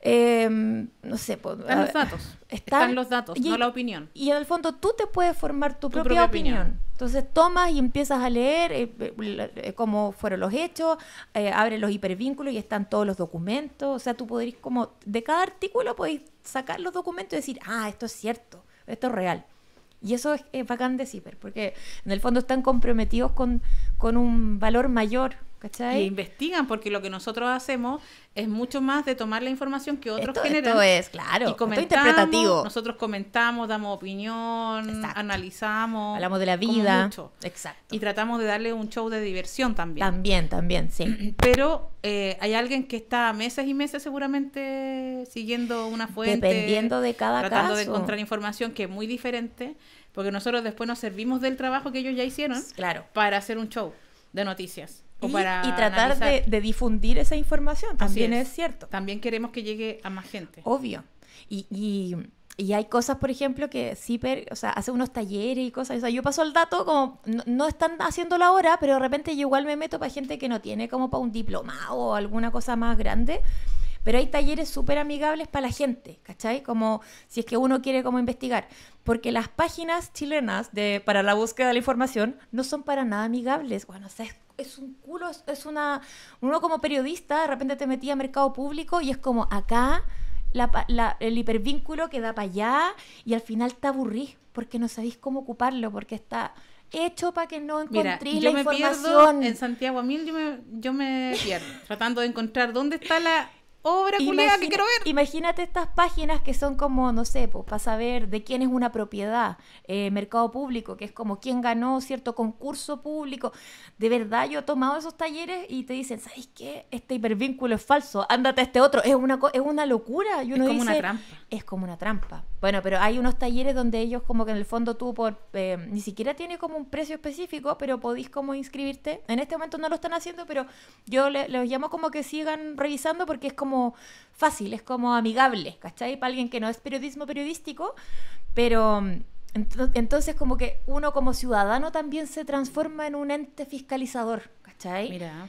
Em, no sé, están los datos. Están, los datos, y, no la opinión. Y en el fondo tú te puedes formar tu, propia, opinión. Entonces tomas y empiezas a leer eh, eh, eh, cómo fueron los hechos, abre los hipervínculos y están todos los documentos. O sea, tú podrías como de cada artículo podéis sacar los documentos y decir, ah, esto es cierto, esto es real. Y eso es, bacán de ciber porque en el fondo están comprometidos con, con un valor mayor ¿Cachai? investigan, porque lo que nosotros hacemos es mucho más de tomar la información que otros generan. Esto es, claro, y interpretativo. Nosotros comentamos, damos opinión, analizamos. Hablamos de la vida. Mucho. Exacto. Y tratamos de darle un show de diversión también. También, también, sí. Pero eh, hay alguien que está meses y meses seguramente siguiendo una fuente. Dependiendo de cada tratando caso. Tratando de encontrar información que es muy diferente, porque nosotros después nos servimos del trabajo que ellos ya hicieron. Claro. Para hacer un show de noticias. Y, tratar de, difundir esa información, también es. cierto. También queremos que llegue a más gente. Obvio. Y, y, y hay cosas, por ejemplo, que sí o sea, hace unos talleres y cosas. O sea, yo paso el dato como, no, no están haciendo la hora, pero de repente yo igual me meto para gente que no tiene como para un diplomado o alguna cosa más grande. Pero hay talleres súper amigables para la gente, ¿cachai? Como si es que uno quiere como investigar. Porque las páginas chilenas de, para la búsqueda de la información no son para nada amigables. Bueno, o es, un culo, es, una... Uno como periodista de repente te metía a mercado público y es como acá... el hipervínculo que da para allá y al final te aburrís porque no sabéis cómo ocuparlo, porque está hecho para que no encontréis Mira, yo me Pierdo en Santiago a yo me, yo me pierdo tratando de encontrar dónde está la obra que quiero ver. Imagínate estas páginas que son como, no sé, pues, para saber de quién es una propiedad, eh, mercado público, que es como quién ganó cierto concurso público. De verdad, yo he tomado esos talleres y te dicen, ¿sabes qué? Este hipervínculo es falso, ándate a este otro. Es una, es una locura. es como una trampa. Es como una trampa. Bueno, pero hay unos talleres donde ellos como que en el fondo tú por... Eh, ni siquiera tiene como un precio específico, pero podís como inscribirte. En este momento no lo están haciendo, pero yo los les llamo como que sigan revisando porque es como fácil, es como amigable, ¿cachai? Para alguien que no es periodismo periodístico, pero mm, entonces como que uno como ciudadano también se transforma en un ente fiscalizador, ¿cachai? Mira.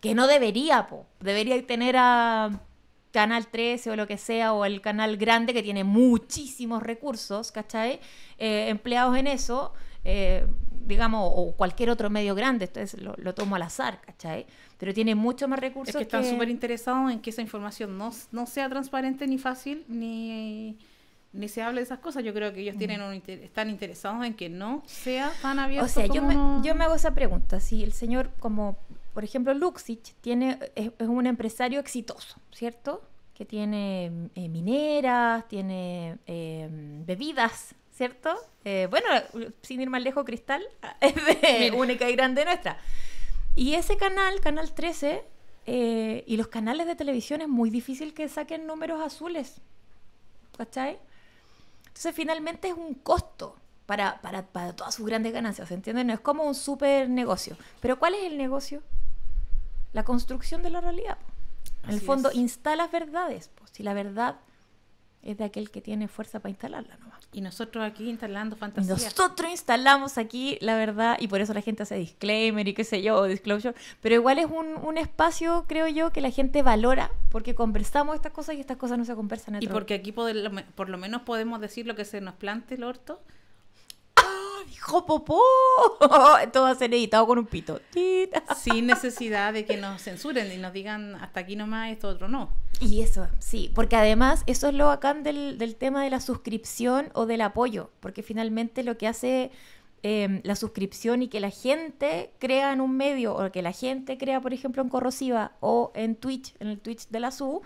Que no debería, po. Debería tener a Canal 13 o lo que sea, o el canal grande que tiene muchísimos recursos, ¿cachai? Eh, empleados en eso, eh, digamos, o cualquier otro medio grande, entonces lo, lo tomo al azar, ¿cachai? pero tiene mucho más recursos. Es que están súper interesados en que esa información no, sea transparente ni fácil, ni, ni se hable de esas cosas. Yo creo que ellos tienen mm. están interesados en que no sea tan abierto. O sea, yo, me, yo me hago esa pregunta. Si el señor, como por ejemplo Luxich, tiene, es, un empresario exitoso, ¿cierto? Que tiene eh, mineras, tiene eh, bebidas, ¿cierto? Eh, bueno, sin ir más lejos, Cristal es de única y grande nuestra. Y ese canal, Canal 13, eh, y los canales de televisión es muy difícil que saquen números azules. ¿Cachai? Entonces finalmente es un costo para, todas sus grandes ganancias, ¿entienden? es como un super negocio. Pero ¿cuál es el negocio? La construcción de la realidad. En el fondo, instalas verdades. Pues, si la verdad es de aquel que tiene fuerza para instalarla nomás. Y nosotros aquí instalando fantasía. Nosotros instalamos aquí, la verdad, y por eso la gente hace disclaimer y qué sé yo, disclosure, pero igual es un, espacio, creo yo, que la gente valora, porque conversamos estas cosas y estas cosas no se conversan. Y porque aquí por lo menos podemos decir lo que se nos plante el orto popó. Todo va a ser editado con un pito. Sin necesidad de que nos censuren y nos digan hasta aquí nomás, esto otro no. Y eso, sí, porque además eso es lo acá del, del tema de la suscripción o del apoyo, porque finalmente lo que hace em, la suscripción y que la gente crea en un medio o que la gente crea, por ejemplo, en Corrosiva o en Twitch, en el Twitch de la SU,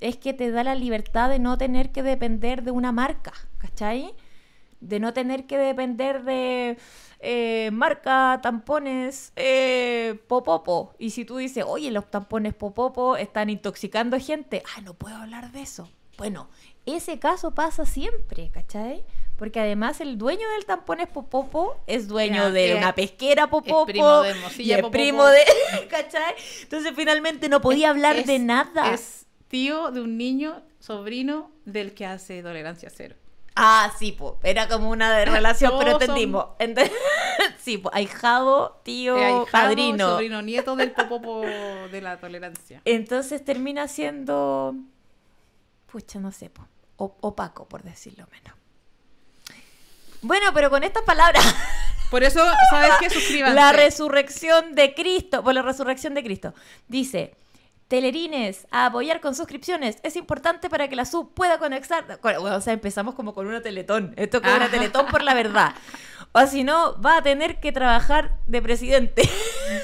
es que te da la libertad de no tener que depender de una marca, ¿cachai? de no tener que depender de eh, marca, tampones, eh, popopo. Y si tú dices, oye, los tampones popopo están intoxicando gente, ah, no puedo hablar de eso. Bueno, ese caso pasa siempre, ¿cachai? Porque además el dueño del tampones Popopo, es dueño de una pesquera Popopo, es primo de primo de... ¿Cachai? Entonces finalmente no podía hablar de nada. Es tío de un niño, sobrino del que hace tolerancia cero. Ah, sí, po. Era como una relación, pero entendimos. sí, pues, Ahijado, tío, padrino. Sobrino, nieto del popopo de la tolerancia. Entonces termina siendo. Pucha, no sé, po. opaco, por decirlo menos. Bueno, pero con estas palabras. Por eso, ¿sabes que Suscríbanse. La resurrección de Cristo. Por la resurrección de Cristo. Dice. Telerines, a apoyar con suscripciones. Es importante para que la SUB pueda conectar. o sea, empezamos como con una teletón. Esto con una teletón por la verdad. O si no, va a tener que trabajar de presidente.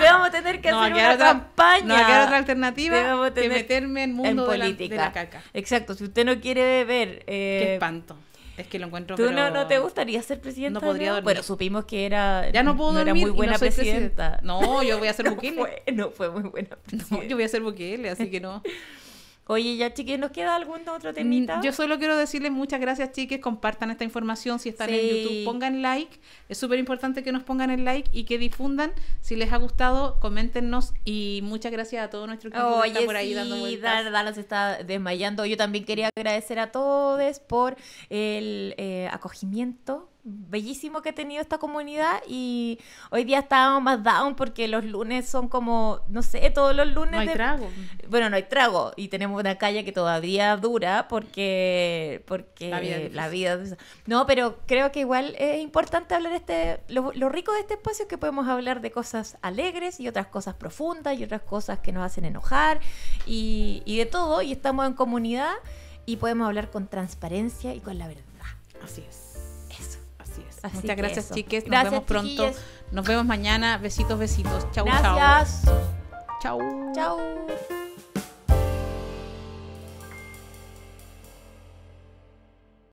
vamos a tener que hacer una otra, campaña. No otra alternativa vamos que meterme en mundo De caca. Exacto, si usted no quiere ver... Eh, Qué espanto. Es que lo encuentro. ¿Tú no, no, te gustaría ser presidenta? No podría dormir. Bueno, supimos que era. Ya no pudo Era muy buena presidenta. No, yo voy a ser no Fue, no fue muy buena. yo voy a ser Bukele, así que no. Oye, ya chiques, ¿nos queda algún otro mm, temita? Yo solo quiero decirles muchas gracias, chiques. Compartan esta información. Si están en YouTube, pongan like. Es súper importante que nos pongan el like y que difundan. Si les ha gustado, coméntenos. Y muchas gracias a todo nuestro equipo que está por ahí dando vueltas. Y está desmayando. Yo también quería agradecer a todos por el eh, acogimiento bellísimo que ha tenido esta comunidad y hoy día estábamos más down porque los lunes son como, no sé, todos los lunes... No hay trago. Bueno, no hay trago y tenemos una calle que todavía dura porque... porque la vida... No, pero creo que igual es importante hablar este... Lo, rico de este espacio es que podemos hablar de cosas alegres y otras cosas profundas y otras cosas que nos hacen enojar y, y de todo y estamos en comunidad y podemos hablar con transparencia y con la verdad. Así es. Muchas gracias, chiques. Nos vemos pronto. Nos vemos mañana. Besitos, besitos. Chau, gracias. chau. Chau. Chau.